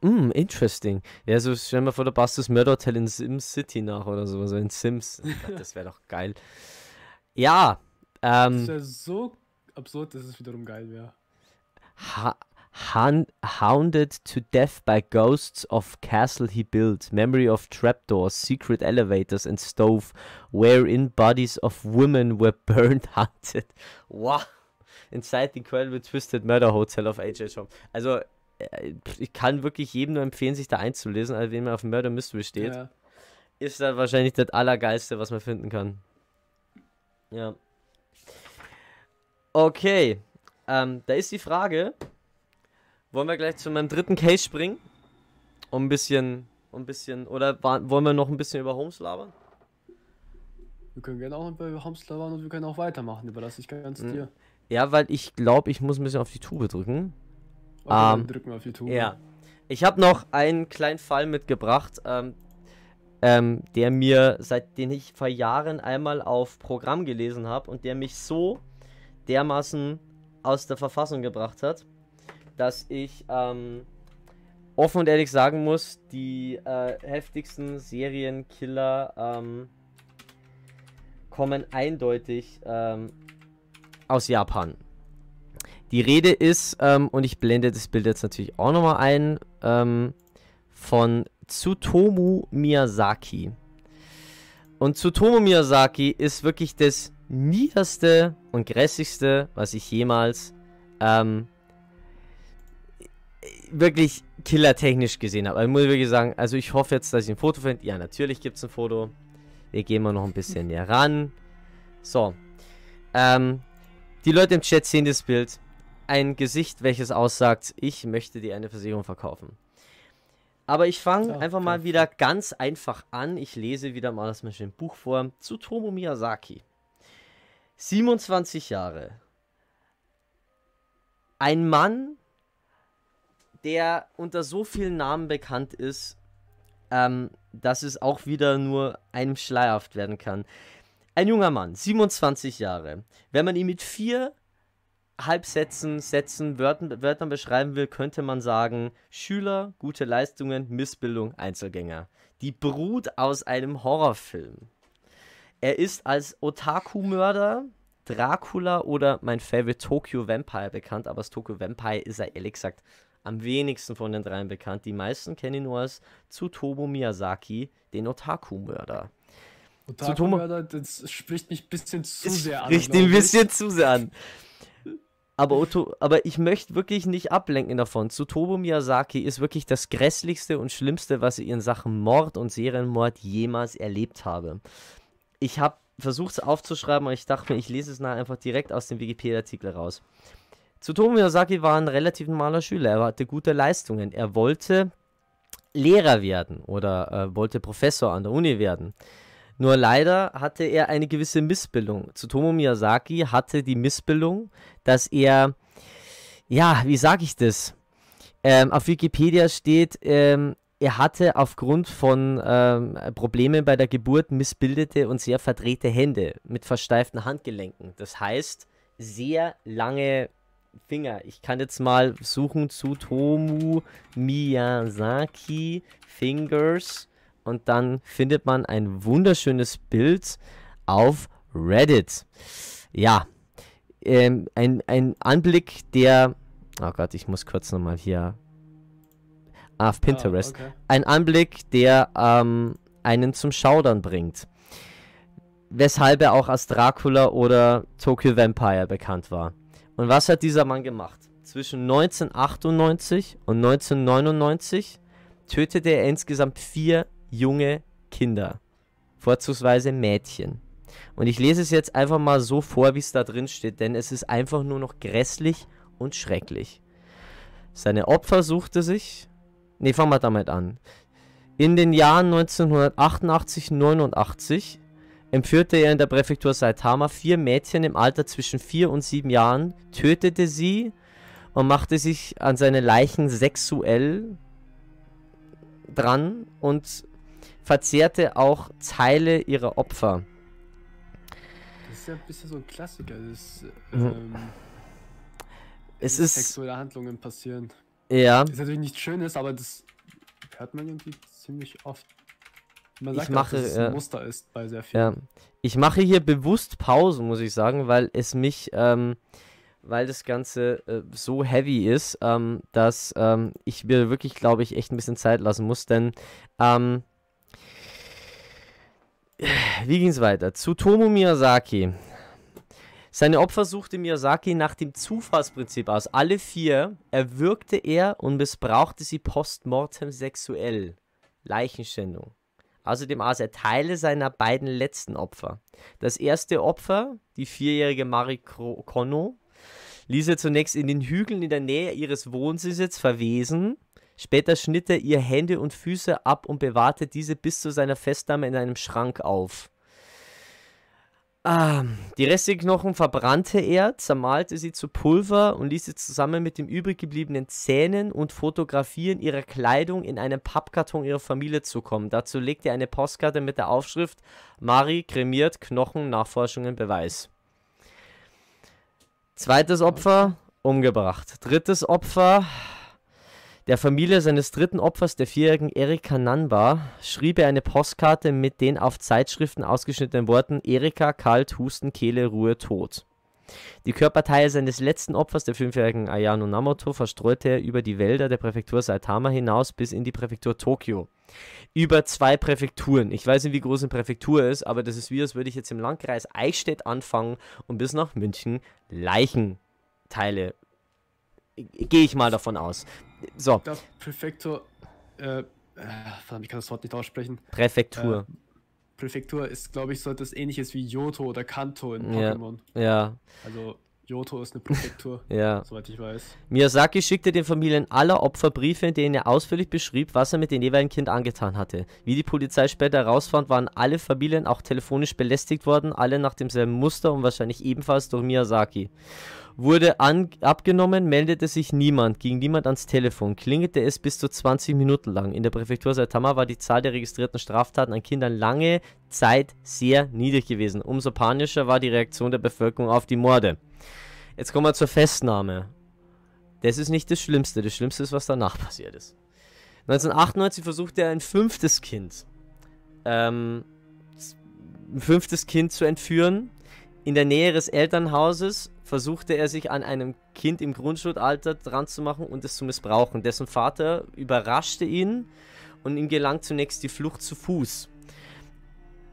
Mm, interesting. Ja, so stellen wir vor, der baust das Hotel in Sims City nach oder so, so in Sims. *laughs* Das wäre doch geil. Ja. Ähm, das wäre so absurd, dass es wiederum geil wäre hounded to death by ghosts of castle he built, memory of trapdoors, secret elevators and stove, wherein bodies of women were *laughs* burned hunted. Wow. Inside the incredible twisted murder hotel of H.H. Holmes. Also, äh, ich kann wirklich jedem nur empfehlen, sich da einzulesen, also wenn man auf Murder Mystery steht. Ja. Ist das wahrscheinlich das Allergeilste, was man finden kann. Ja. Okay. Ähm, da ist die Frage, wollen wir gleich zu meinem dritten Case springen? Um ein bisschen, um ein bisschen, oder wollen wir noch ein bisschen über Holmes labern? Wir können gerne auch über Holmes labern und wir können auch weitermachen, überlasse ich ganz mhm. dir. Ja, weil ich glaube, ich muss ein bisschen auf die Tube drücken. Okay, ähm, drücken auf die Tube. Ja. Ich habe noch einen kleinen Fall mitgebracht, ähm, ähm, der mir, seit den ich vor Jahren einmal auf Programm gelesen habe und der mich so dermaßen aus der Verfassung gebracht hat dass ich ähm, offen und ehrlich sagen muss, die äh, heftigsten Serienkiller ähm, kommen eindeutig ähm, aus Japan. Die Rede ist, ähm, und ich blende das Bild jetzt natürlich auch nochmal ein, ähm, von Tsutomu Miyazaki. Und Tsutomu Miyazaki ist wirklich das niederste und grässigste, was ich jemals ähm, wirklich killertechnisch gesehen habe. Also muss ich wirklich sagen, also ich hoffe jetzt, dass ich ein Foto finde. Ja, natürlich gibt es ein Foto. Wir gehen mal noch ein bisschen näher ran. So. Ähm, die Leute im Chat sehen das Bild. Ein Gesicht, welches aussagt, ich möchte dir eine Versicherung verkaufen. Aber ich fange oh, einfach mal wieder ganz einfach an. Ich lese wieder mal das Menschen Buch vor zu Tomo Miyazaki. 27 Jahre. Ein Mann der unter so vielen Namen bekannt ist, ähm, dass es auch wieder nur einem schleierhaft werden kann. Ein junger Mann, 27 Jahre. Wenn man ihn mit vier Halbsätzen, Sätzen, Wörtern, Wörtern beschreiben will, könnte man sagen: Schüler, gute Leistungen, Missbildung, Einzelgänger. Die Brut aus einem Horrorfilm. Er ist als Otaku-Mörder, Dracula oder mein Favorite Tokyo Vampire bekannt, aber das Tokyo Vampire ist er ehrlich gesagt am wenigsten von den dreien bekannt. Die meisten kennen ihn nur als Tsutomu Miyazaki, den Otaku-Mörder. Otaku-Mörder, das spricht mich ein bisschen zu sehr an. Spricht ihn ein bisschen zu sehr an. Aber, Oto, aber ich möchte wirklich nicht ablenken davon. Tsutomu Miyazaki ist wirklich das grässlichste und schlimmste, was ich in Sachen Mord und Serienmord jemals erlebt habe. Ich habe versucht es aufzuschreiben, aber ich dachte mir, ich lese es nachher einfach direkt aus dem Wikipedia-Artikel raus. Tsutomu Miyazaki war ein relativ normaler Schüler. Er hatte gute Leistungen. Er wollte Lehrer werden oder äh, wollte Professor an der Uni werden. Nur leider hatte er eine gewisse Missbildung. Tsutomu Miyazaki hatte die Missbildung, dass er, ja, wie sage ich das? Ähm, auf Wikipedia steht, ähm, er hatte aufgrund von ähm, Problemen bei der Geburt missbildete und sehr verdrehte Hände mit versteiften Handgelenken. Das heißt, sehr lange Finger. Ich kann jetzt mal suchen zu Tomu Miyazaki Fingers und dann findet man ein wunderschönes Bild auf Reddit. Ja, ähm, ein, ein Anblick, der... Oh Gott, ich muss kurz nochmal hier... Ah, auf Pinterest. Oh, okay. Ein Anblick, der ähm, einen zum Schaudern bringt. Weshalb er auch als Dracula oder Tokyo Vampire bekannt war. Und was hat dieser Mann gemacht? Zwischen 1998 und 1999 tötete er insgesamt vier junge Kinder, vorzugsweise Mädchen. Und ich lese es jetzt einfach mal so vor, wie es da drin steht, denn es ist einfach nur noch grässlich und schrecklich. Seine Opfer suchte sich. Ne, fangen wir damit an. In den Jahren 1988, 89 entführte er in der Präfektur Saitama vier Mädchen im Alter zwischen vier und sieben Jahren, tötete sie und machte sich an seine Leichen sexuell dran und verzehrte auch Teile ihrer Opfer. Das ist ja ein bisschen so ein Klassiker, das mhm. ähm, es ist sexuelle Handlungen passieren. Ja. Das ist natürlich nichts Schönes, aber das hört man irgendwie ziemlich oft. Man sagt ich mache, auch, dass es ein äh, Muster ist bei sehr vielen. Ja. Ich mache hier bewusst Pause, muss ich sagen, weil es mich, ähm, weil das Ganze äh, so heavy ist, ähm, dass ähm, ich mir wirklich, glaube ich, echt ein bisschen Zeit lassen muss, denn ähm, wie ging es weiter? Zu Tomo Miyazaki. Seine Opfer suchte Miyazaki nach dem Zufallsprinzip aus. Alle vier erwürgte er und missbrauchte sie postmortem sexuell. Leichenschändung. Außerdem aß er Teile seiner beiden letzten Opfer. Das erste Opfer, die vierjährige Marie Conno, ließ er zunächst in den Hügeln in der Nähe ihres Wohnsitzes verwesen. Später schnitt er ihr Hände und Füße ab und bewahrte diese bis zu seiner Festnahme in einem Schrank auf. Ah, die restlichen Knochen verbrannte er, zermalte sie zu Pulver und ließ sie zusammen mit den übrig gebliebenen Zähnen und Fotografien ihrer Kleidung in einen Pappkarton ihrer Familie zukommen. Dazu legte er eine Postkarte mit der Aufschrift Mari kremiert Knochen Nachforschungen Beweis. Zweites Opfer umgebracht. Drittes Opfer der Familie seines dritten Opfers, der vierjährigen Erika Nanba, schrieb er eine Postkarte mit den auf Zeitschriften ausgeschnittenen Worten Erika, kalt, Husten, Kehle, Ruhe, Tod. Die Körperteile seines letzten Opfers, der fünfjährigen Ayano Namoto, verstreute er über die Wälder der Präfektur Saitama hinaus bis in die Präfektur Tokio. Über zwei Präfekturen. Ich weiß nicht, wie groß eine Präfektur ist, aber das ist wie, als würde ich jetzt im Landkreis Eichstätt anfangen und bis nach München Leichenteile. Gehe ich mal davon aus. So. Das Präfektur. Äh, äh, verdammt, ich kann das Wort nicht aussprechen. Präfektur. Äh, Präfektur ist, glaube ich, so etwas ähnliches wie Yoto oder Kanto in Pokémon. Ja. ja. Also Yoto ist eine Präfektur, *laughs* ja. soweit ich weiß. Miyazaki schickte den Familien aller Opfer Briefe, in denen er ausführlich beschrieb, was er mit dem jeweiligen Kind angetan hatte. Wie die Polizei später herausfand, waren alle Familien auch telefonisch belästigt worden, alle nach demselben Muster und wahrscheinlich ebenfalls durch Miyazaki. Wurde abgenommen, meldete sich niemand, ging niemand ans Telefon, klingelte es bis zu 20 Minuten lang. In der Präfektur Saitama war die Zahl der registrierten Straftaten an Kindern lange Zeit sehr niedrig gewesen. Umso panischer war die Reaktion der Bevölkerung auf die Morde. Jetzt kommen wir zur Festnahme. Das ist nicht das Schlimmste. Das Schlimmste ist, was danach passiert ist. 1998 versuchte er ein fünftes Kind. Ähm, ein fünftes Kind zu entführen. In der Nähe des Elternhauses versuchte er sich an einem Kind im Grundschulalter dran zu machen und es zu missbrauchen. Dessen Vater überraschte ihn und ihm gelang zunächst die Flucht zu Fuß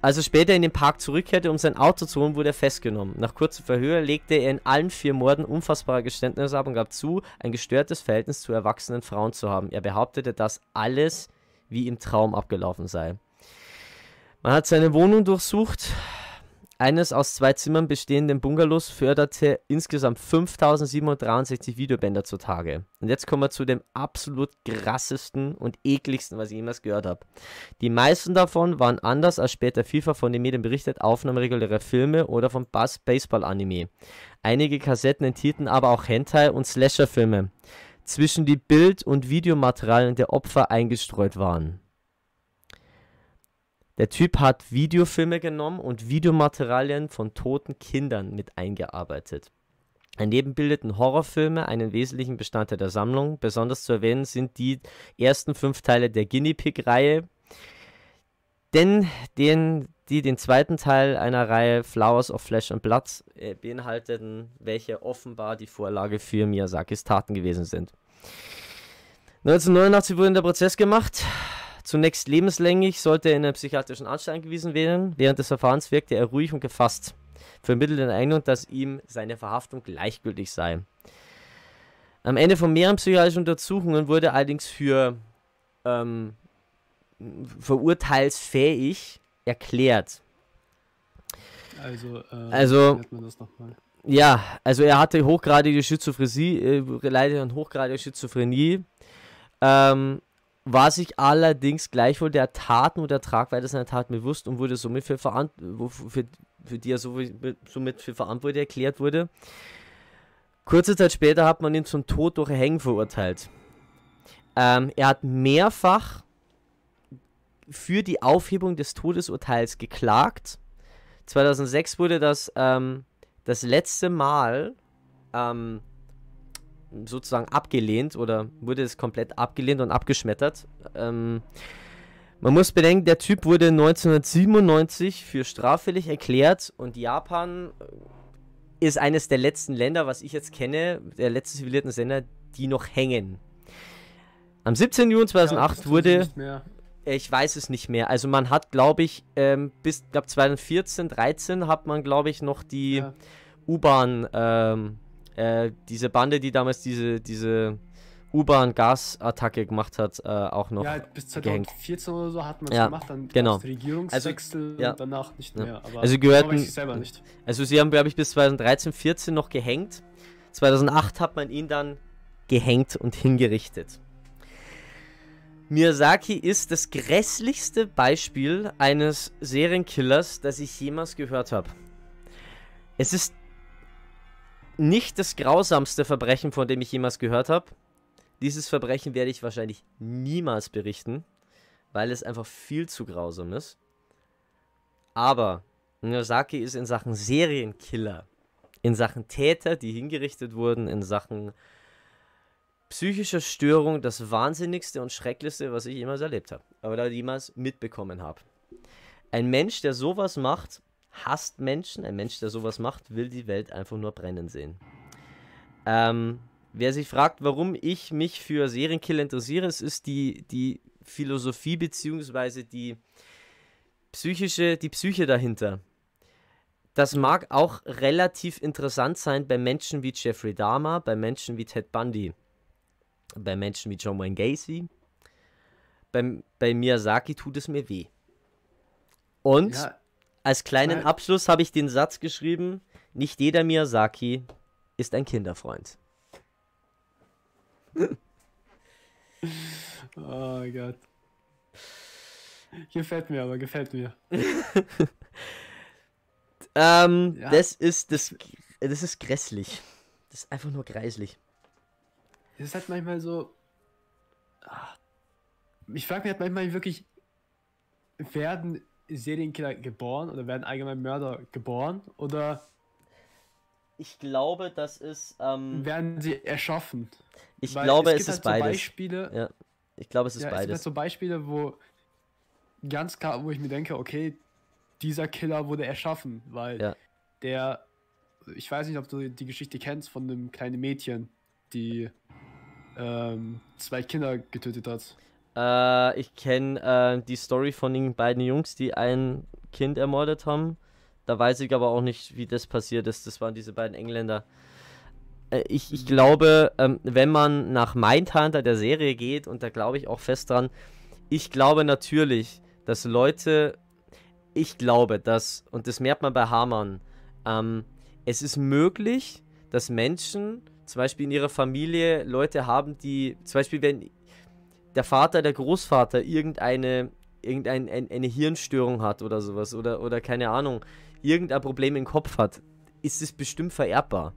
also später in den Park zurückkehrte, um sein Auto zu holen, wurde er festgenommen. Nach kurzem Verhör legte er in allen vier Morden unfassbare Geständnisse ab und gab zu, ein gestörtes Verhältnis zu erwachsenen Frauen zu haben. Er behauptete, dass alles wie im Traum abgelaufen sei. Man hat seine Wohnung durchsucht, eines aus zwei Zimmern bestehenden Bungalows förderte insgesamt 5.763 Videobänder zutage. Und jetzt kommen wir zu dem absolut krassesten und ekligsten, was ich jemals gehört habe. Die meisten davon waren anders als später FIFA von den Medien berichtet, Aufnahmen regulärer Filme oder von Bass Baseball Anime. Einige Kassetten enthielten aber auch Hentai und Slasher Filme, zwischen die Bild- und Videomaterialien der Opfer eingestreut waren. Der Typ hat Videofilme genommen und Videomaterialien von toten Kindern mit eingearbeitet. Daneben bildeten Horrorfilme einen wesentlichen Bestandteil der Sammlung. Besonders zu erwähnen sind die ersten fünf Teile der Guinea Pig-Reihe, denn den, die den zweiten Teil einer Reihe Flowers of Flesh and Blood äh, beinhalteten, welche offenbar die Vorlage für Miyazakis Taten gewesen sind. 1989 wurde der Prozess gemacht. Zunächst lebenslänglich sollte er in einer psychiatrischen Anstalt angewiesen werden. Während des Verfahrens wirkte er ruhig und gefasst. Vermittelte den Eindruck, dass ihm seine Verhaftung gleichgültig sei. Am Ende von mehreren psychiatrischen Untersuchungen wurde er allerdings für ähm, verurteilsfähig erklärt. Also, äh, also ja, also er hatte hochgradige Schizophrenie, äh, leider an hochgradiger Schizophrenie. Ähm, war sich allerdings gleichwohl der Tat und der Tragweite seiner Tat bewusst und wurde somit für, verant für, für die er somit für verantwortlich erklärt wurde. Kurze Zeit später hat man ihn zum Tod durch Hängen verurteilt. Ähm, er hat mehrfach für die Aufhebung des Todesurteils geklagt. 2006 wurde das ähm, das letzte Mal ähm, sozusagen abgelehnt oder wurde es komplett abgelehnt und abgeschmettert. Ähm, man muss bedenken, der Typ wurde 1997 für straffällig erklärt und Japan äh, ist eines der letzten Länder, was ich jetzt kenne, der letzten zivilisierten Sender, die noch hängen. Am 17. Juni 2008 ja, wurde. Ich weiß es nicht mehr. Also man hat, glaube ich, ähm, bis glaub 2014, 2013 hat man, glaube ich, noch die ja. U-Bahn ähm, äh, diese Bande, die damals diese, diese U-Bahn-Gas-Attacke gemacht hat, äh, auch noch. Ja, bis 2014 oder so hat man es ja, gemacht, dann genau. Regierungswechsel also, ja. danach nicht ja. mehr. also genau gehörten, Also sie haben, glaube ich, bis 2013, 14 noch gehängt. 2008 hat man ihn dann gehängt und hingerichtet. Miyazaki ist das grässlichste Beispiel eines Serienkillers, das ich jemals gehört habe. Es ist nicht das grausamste Verbrechen, von dem ich jemals gehört habe. Dieses Verbrechen werde ich wahrscheinlich niemals berichten, weil es einfach viel zu grausam ist. Aber Nozaki ist in Sachen Serienkiller, in Sachen Täter, die hingerichtet wurden, in Sachen psychischer Störung das Wahnsinnigste und Schrecklichste, was ich jemals erlebt habe. Oder jemals mitbekommen habe. Ein Mensch, der sowas macht, hasst Menschen. Ein Mensch, der sowas macht, will die Welt einfach nur brennen sehen. Ähm, wer sich fragt, warum ich mich für Serienkiller interessiere, es ist die, die Philosophie bzw. die psychische, die Psyche dahinter. Das mag auch relativ interessant sein bei Menschen wie Jeffrey Dahmer, bei Menschen wie Ted Bundy, bei Menschen wie John Wayne Gacy. Bei, bei Miyazaki tut es mir weh. Und ja als kleinen Nein. Abschluss habe ich den Satz geschrieben: Nicht jeder Miyazaki ist ein Kinderfreund. *laughs* oh Gott. Gefällt mir aber, gefällt mir. *laughs* ähm, ja. das ist das, das ist grässlich. Das ist einfach nur grässlich. Es ist halt manchmal so. Ah, ich frage mich halt manchmal wirklich, werden Serienkiller geboren oder werden allgemein Mörder geboren oder ich glaube, das ist. Ähm, werden sie erschaffen? Ich Weil glaube, es, es halt ist so beides. Beispiele, ja. Ich glaube, es ist ja, beides. Es gibt halt so Beispiele, wo ganz klar, wo ich mir denke, okay, dieser Killer wurde erschaffen, weil ja. der, ich weiß nicht, ob du die Geschichte kennst von einem kleinen Mädchen, die ähm, zwei Kinder getötet hat. Äh, ich kenne äh, die Story von den beiden Jungs, die ein Kind ermordet haben. Da weiß ich aber auch nicht, wie das passiert ist. Das waren diese beiden Engländer. Äh, ich, ich glaube, ähm, wenn man nach Mindhunter der Serie geht, und da glaube ich auch fest dran, ich glaube natürlich, dass Leute, ich glaube, dass, und das merkt man bei Hamann, ähm, es ist möglich, dass Menschen zum Beispiel in ihrer Familie Leute haben, die zum Beispiel, wenn der Vater, der Großvater irgendeine, irgendeine ein, eine Hirnstörung hat oder sowas oder, oder keine Ahnung, irgendein Problem im Kopf hat, ist es bestimmt vererbbar.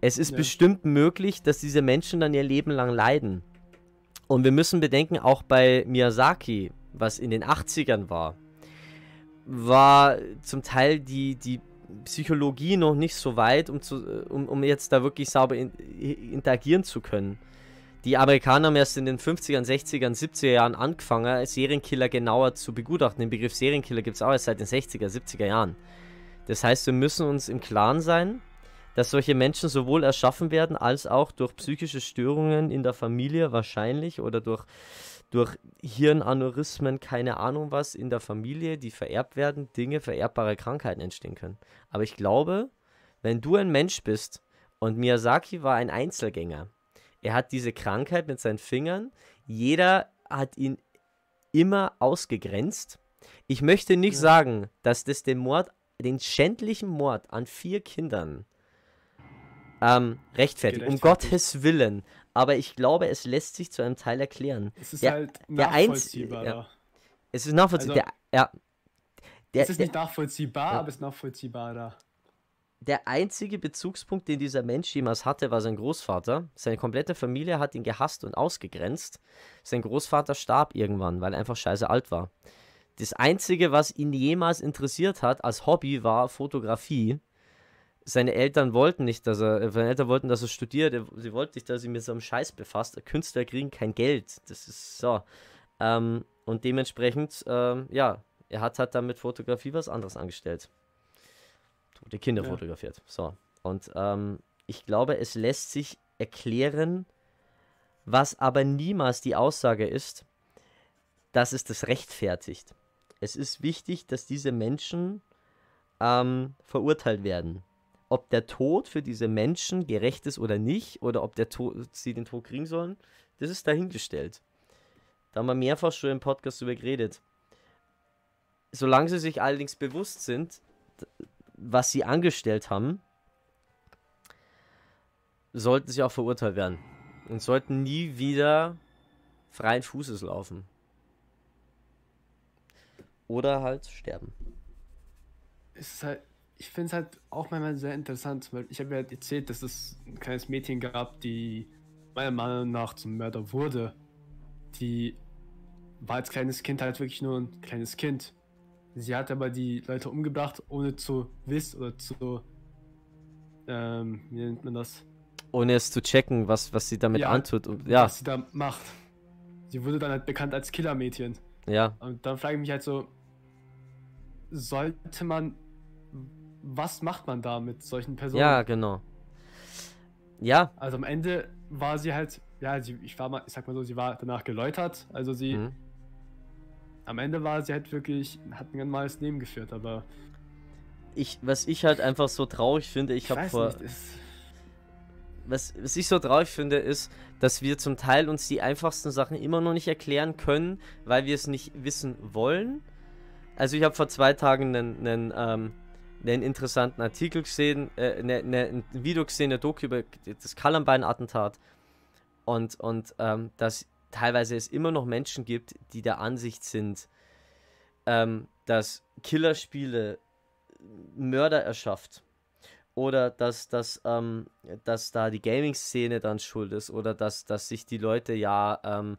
Es ist ja. bestimmt möglich, dass diese Menschen dann ihr Leben lang leiden. Und wir müssen bedenken, auch bei Miyazaki, was in den 80ern war, war zum Teil die, die Psychologie noch nicht so weit, um, zu, äh, um, um jetzt da wirklich sauber in, interagieren zu können. Die Amerikaner haben erst in den 50ern, 60ern, 70er Jahren angefangen, Serienkiller genauer zu begutachten. Den Begriff Serienkiller gibt es auch erst seit den 60er, 70er Jahren. Das heißt, wir müssen uns im Klaren sein, dass solche Menschen sowohl erschaffen werden, als auch durch psychische Störungen in der Familie wahrscheinlich oder durch, durch Hirnaneurysmen, keine Ahnung was, in der Familie, die vererbt werden, Dinge, vererbbare Krankheiten entstehen können. Aber ich glaube, wenn du ein Mensch bist und Miyazaki war ein Einzelgänger, er hat diese Krankheit mit seinen Fingern. Jeder hat ihn immer ausgegrenzt. Ich möchte nicht ja. sagen, dass das den Mord, den schändlichen Mord an vier Kindern ähm, rechtfertigt. Um Gottes Willen. Aber ich glaube, es lässt sich zu einem Teil erklären. Es ist der, halt nachvollziehbar. Der Einz ja. Es ist nachvollziehbar. Also, der, ja. Der, es ist nicht nachvollziehbar, ja. aber es ist nachvollziehbarer der einzige Bezugspunkt, den dieser Mensch jemals hatte, war sein Großvater. Seine komplette Familie hat ihn gehasst und ausgegrenzt. Sein Großvater starb irgendwann, weil er einfach scheiße alt war. Das einzige, was ihn jemals interessiert hat als Hobby, war Fotografie. Seine Eltern wollten nicht, dass er, seine Eltern wollten, dass er studiert. Sie wollten nicht, dass er sich mit so einem Scheiß befasst. Künstler kriegen kein Geld. Das ist so. Ähm, und dementsprechend, ähm, ja, er hat halt dann mit Fotografie was anderes angestellt. Die Kinder ja. fotografiert. So. Und ähm, ich glaube, es lässt sich erklären, was aber niemals die Aussage ist, dass es das rechtfertigt. Es ist wichtig, dass diese Menschen ähm, verurteilt werden. Ob der Tod für diese Menschen gerecht ist oder nicht, oder ob der Tod, sie den Tod kriegen sollen, das ist dahingestellt. Da haben wir mehrfach schon im Podcast darüber geredet. Solange sie sich allerdings bewusst sind, was sie angestellt haben, sollten sie auch verurteilt werden. Und sollten nie wieder freien Fußes laufen. Oder halt sterben. Es ist halt, ich finde es halt auch manchmal sehr interessant. weil Ich habe ja erzählt, dass es ein kleines Mädchen gab, die meiner Meinung nach zum Mörder wurde. Die war als kleines Kind halt wirklich nur ein kleines Kind. Sie hat aber die Leute umgebracht, ohne zu wissen oder zu. Ähm, wie nennt man das? Ohne es zu checken, was, was sie damit ja, antut. Und, ja. Was sie da macht. Sie wurde dann halt bekannt als Killermädchen. Ja. Und dann frage ich mich halt so: Sollte man. Was macht man da mit solchen Personen? Ja, genau. Ja. Also am Ende war sie halt. Ja, sie, ich war mal, ich sag mal so, sie war danach geläutert. Also sie. Mhm am Ende war sie halt wirklich, hat ein ganz normales Leben geführt, aber. Ich, was ich halt einfach so traurig finde, ich, ich habe vor. Nicht, was, was ich so traurig finde, ist, dass wir zum Teil uns die einfachsten Sachen immer noch nicht erklären können, weil wir es nicht wissen wollen. Also ich habe vor zwei Tagen einen, einen, ähm, einen interessanten Artikel gesehen, äh, eine, eine, ein Video gesehen, eine Doku über das Columbine-Attentat. Und, und ähm, dass teilweise es immer noch Menschen gibt, die der Ansicht sind, ähm, dass Killerspiele Mörder erschafft oder dass, dass, ähm, dass da die Gaming-Szene dann schuld ist oder dass, dass sich die Leute ja ähm,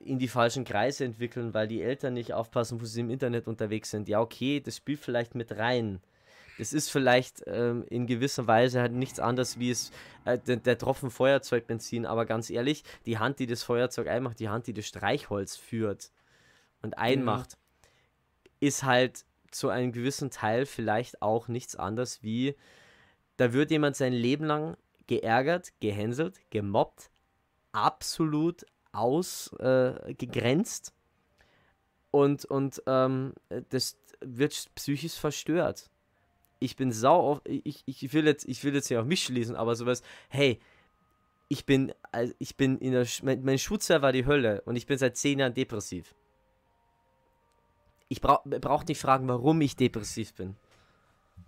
in die falschen Kreise entwickeln, weil die Eltern nicht aufpassen, wo sie im Internet unterwegs sind. Ja, okay, das spielt vielleicht mit rein das ist vielleicht ähm, in gewisser Weise halt nichts anderes wie es äh, der, der, Tropfen Feuerzeugbenzin, aber ganz ehrlich, die Hand, die das Feuerzeug einmacht, die Hand, die das Streichholz führt und mhm. einmacht, mhm. ist halt zu einem gewissen Teil vielleicht auch nichts anderes wie da wird jemand sein Leben lang geärgert, gehänselt, gemobbt, absolut ausgegrenzt. Äh, und, und ähm, das wird psychisch verstört ich bin sau auf, ich, ich, will jetzt, ich will jetzt hier auf mich schließen, aber sowas, hey, ich bin, also, ich bin in der, mein, mein Schutzherr war die Hölle und ich bin seit zehn Jahren depressiv. Ich brauche brauch nicht fragen, warum ich depressiv bin.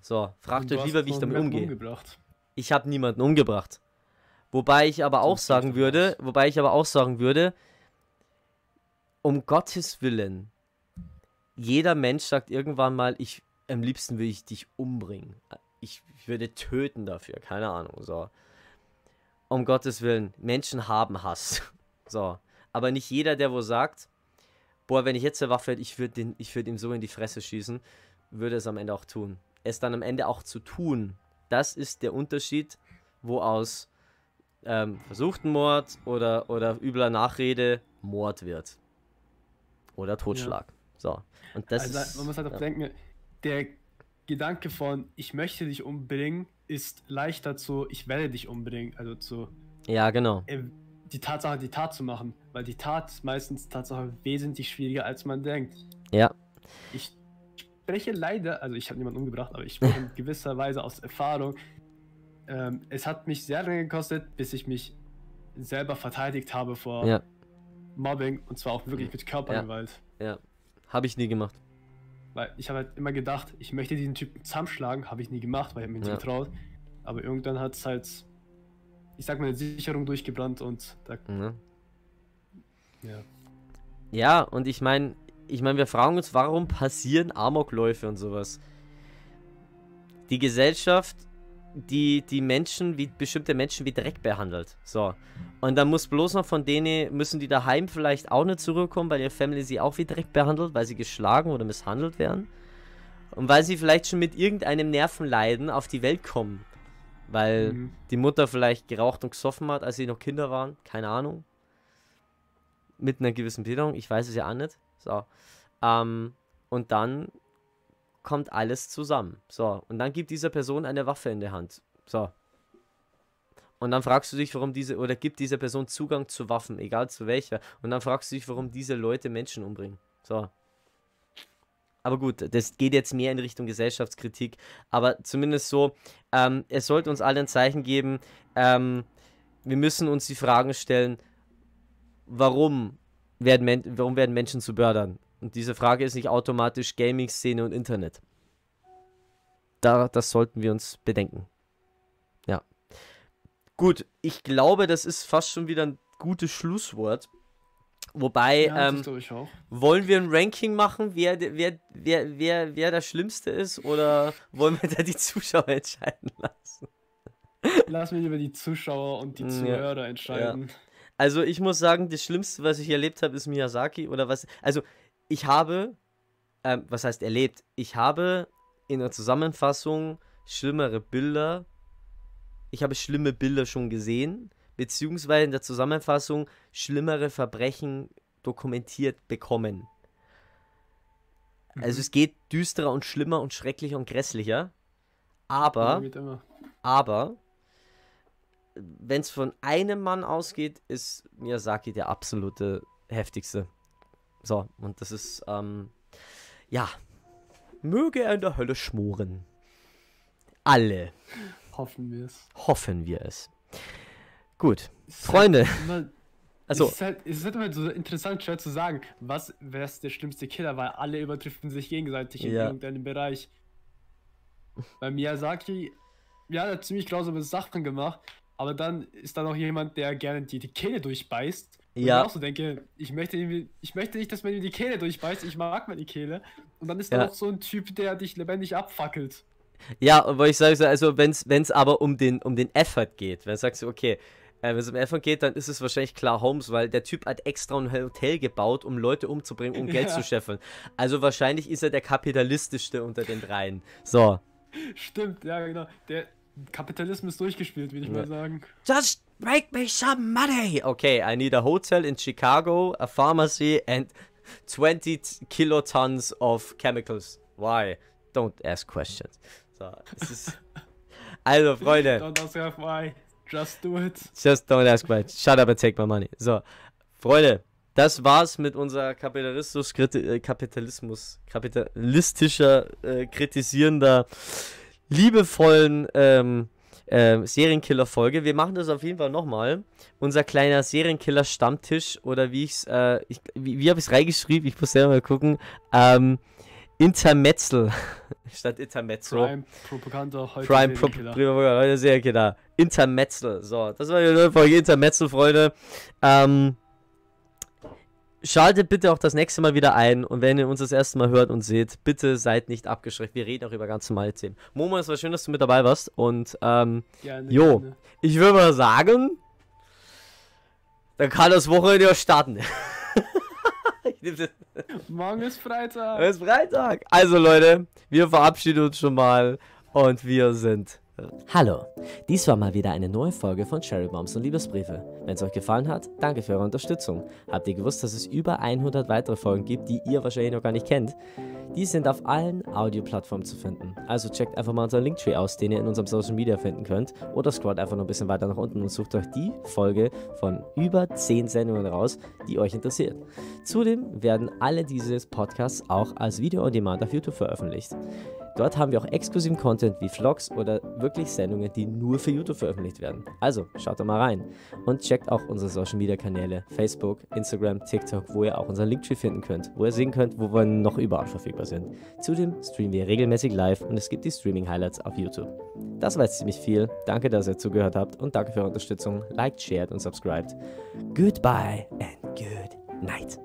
So, fragt euch lieber, wie ich damit umgehe. Umgebracht. Ich habe niemanden umgebracht. Wobei ich aber auch sagen würde, wobei ich aber auch sagen würde, um Gottes Willen, jeder Mensch sagt irgendwann mal, ich, am liebsten will ich dich umbringen. Ich würde töten dafür, keine Ahnung, so. Um Gottes Willen, Menschen haben Hass. *laughs* So. Aber nicht jeder, der wo sagt, boah, wenn ich jetzt eine Waffe hätte, ich würde würd ihm so in die Fresse schießen, würde es am Ende auch tun. Es dann am Ende auch zu tun, das ist der Unterschied, wo aus ähm, versuchten Mord oder, oder übler Nachrede Mord wird. Oder Totschlag. Ja. So. Und das also, ist, man muss halt auch ja. denken, der Gedanke von, ich möchte dich umbringen, ist leichter zu, ich werde dich umbringen, also zu. Ja, genau. Äh, die Tatsache, die Tat zu machen, weil die Tat ist meistens Tatsache wesentlich schwieriger, als man denkt. Ja. Ich spreche leider, also ich habe niemanden umgebracht, aber ich spreche in gewisser Weise aus Erfahrung. Ähm, es hat mich sehr lange gekostet, bis ich mich selber verteidigt habe vor ja. Mobbing und zwar auch wirklich mit mhm. Körpergewalt. Ja. ja. Habe ich nie gemacht. Weil ich habe halt immer gedacht, ich möchte diesen Typen zusammenschlagen, habe ich nie gemacht, weil ich mir nicht ja. getraut. Aber irgendwann hat es halt, ich sag mal, eine Sicherung durchgebrannt und da. Ja. Mhm. Ja, ja und ich meine, ich meine, wir fragen uns, warum passieren Amokläufe und sowas? Die Gesellschaft die, die Menschen, wie bestimmte Menschen wie Dreck behandelt. So. Und dann muss bloß noch von denen, müssen die daheim vielleicht auch nicht zurückkommen, weil ihre Family sie auch wie Dreck behandelt, weil sie geschlagen oder misshandelt werden. Und weil sie vielleicht schon mit irgendeinem Nervenleiden auf die Welt kommen. Weil mhm. die Mutter vielleicht geraucht und gesoffen hat, als sie noch Kinder waren. Keine Ahnung. Mit einer gewissen Bildung, ich weiß es ja auch nicht. So. Ähm, und dann kommt alles zusammen. So, und dann gibt dieser Person eine Waffe in der Hand. So. Und dann fragst du dich, warum diese, oder gibt dieser Person Zugang zu Waffen, egal zu welcher. Und dann fragst du dich, warum diese Leute Menschen umbringen. So. Aber gut, das geht jetzt mehr in Richtung Gesellschaftskritik. Aber zumindest so, ähm, es sollte uns allen ein Zeichen geben, ähm, wir müssen uns die Fragen stellen, warum werden, warum werden Menschen zu Bördern? Und diese Frage ist nicht automatisch Gaming-Szene und Internet. Da, das sollten wir uns bedenken. Ja. Gut, ich glaube, das ist fast schon wieder ein gutes Schlusswort. Wobei, ja, ähm, wollen wir ein Ranking machen, wer, wer, wer, wer, wer der Schlimmste ist oder wollen wir da die Zuschauer entscheiden lassen? Lass mich über die Zuschauer und die Zuhörer ja. entscheiden. Ja. Also ich muss sagen, das Schlimmste, was ich erlebt habe, ist Miyazaki oder was. Also ich habe, ähm, was heißt erlebt, ich habe in der Zusammenfassung schlimmere Bilder, ich habe schlimme Bilder schon gesehen, beziehungsweise in der Zusammenfassung schlimmere Verbrechen dokumentiert bekommen. Also mhm. Also es geht düsterer und schlimmer und schrecklicher und grässlicher. Aber, ja, aber, wenn es von einem Mann ausgeht, ist Miyazaki der absolute heftigste. So, und das ist, ähm, ja. Möge er in der Hölle schmoren. Alle. Hoffen wir es. Hoffen wir es. Gut. Ist halt Freunde. Halt immer, *laughs* also, es, ist halt, es wird immer so interessant, schwer zu sagen, was wäre der schlimmste Killer, weil alle übertreffen sich gegenseitig in irgendeinem Bereich. Bei Miyazaki, ja, hat ziemlich grausame Sachen gemacht, aber dann ist da noch jemand, der gerne die, die Kehle durchbeißt und ja. ich auch so denke, ich möchte, ich möchte nicht, dass man ihm die Kehle durchbeißt, ich mag meine Kehle. Und dann ist ja. da auch so ein Typ, der dich lebendig abfackelt. Ja, aber ich sage, also wenn es aber um den, um den Effort geht, wenn du sagst, okay, äh, wenn es um Effort geht, dann ist es wahrscheinlich klar Holmes, weil der Typ hat extra ein Hotel gebaut, um Leute umzubringen, um Geld zu scheffeln. Also wahrscheinlich ist er der kapitalistischste unter den dreien. So. Stimmt, ja, genau. Der Kapitalismus durchgespielt, würde ich ja. mal sagen. Just Make me some money. Okay, I need a hotel in Chicago, a pharmacy, and 20 kilotons of chemicals. Why? Don't ask questions. So, es ist. *laughs* Also, Freunde. Don't ask why. Just do it. Just don't ask why. Shut up and take my money. So, Freunde, das war's mit unserer Kapitalismus, äh, Kapitalismus kapitalistischer, äh, kritisierender, liebevollen ähm, äh, Serienkiller-Folge. Wir machen das auf jeden Fall nochmal. Unser kleiner Serienkiller-Stammtisch oder wie ich's, äh, ich, wie, wie habe ich es reingeschrieben? Ich muss selber mal gucken. Ähm, Intermetzel *laughs* statt Intermezzo. Prime Propaganda heute Prime Propaganda heute Serienkiller. Intermetzel. So, das war die neue Folge Intermetzel, Freunde. Ähm, Schaltet bitte auch das nächste Mal wieder ein und wenn ihr uns das erste Mal hört und seht, bitte seid nicht abgeschreckt. Wir reden auch über ganz normale Themen. Momo, es war schön, dass du mit dabei warst und ähm, gerne, jo, gerne. ich würde mal sagen, dann kann das Wochenende starten. *laughs* Morgen ist Freitag. Morgen ist Freitag. Also Leute, wir verabschieden uns schon mal und wir sind Hallo, dies war mal wieder eine neue Folge von Cherry Bombs und Liebesbriefe. Wenn es euch gefallen hat, danke für eure Unterstützung. Habt ihr gewusst, dass es über 100 weitere Folgen gibt, die ihr wahrscheinlich noch gar nicht kennt? Die sind auf allen Audioplattformen zu finden. Also checkt einfach mal unseren Linktree aus, den ihr in unserem Social Media finden könnt. Oder scrollt einfach noch ein bisschen weiter nach unten und sucht euch die Folge von über 10 Sendungen raus, die euch interessiert. Zudem werden alle diese Podcasts auch als Video on Demand auf YouTube veröffentlicht. Dort haben wir auch exklusiven Content wie Vlogs oder wirklich Sendungen, die nur für YouTube veröffentlicht werden. Also schaut da mal rein und checkt auch unsere Social Media Kanäle Facebook, Instagram, TikTok, wo ihr auch unseren Linktree finden könnt, wo ihr sehen könnt, wo wir noch überall verfügbar sind. Zudem streamen wir regelmäßig live und es gibt die Streaming Highlights auf YouTube. Das war jetzt ziemlich viel. Danke, dass ihr zugehört habt und danke für eure Unterstützung. Liked, shared und subscribed. Goodbye and good night.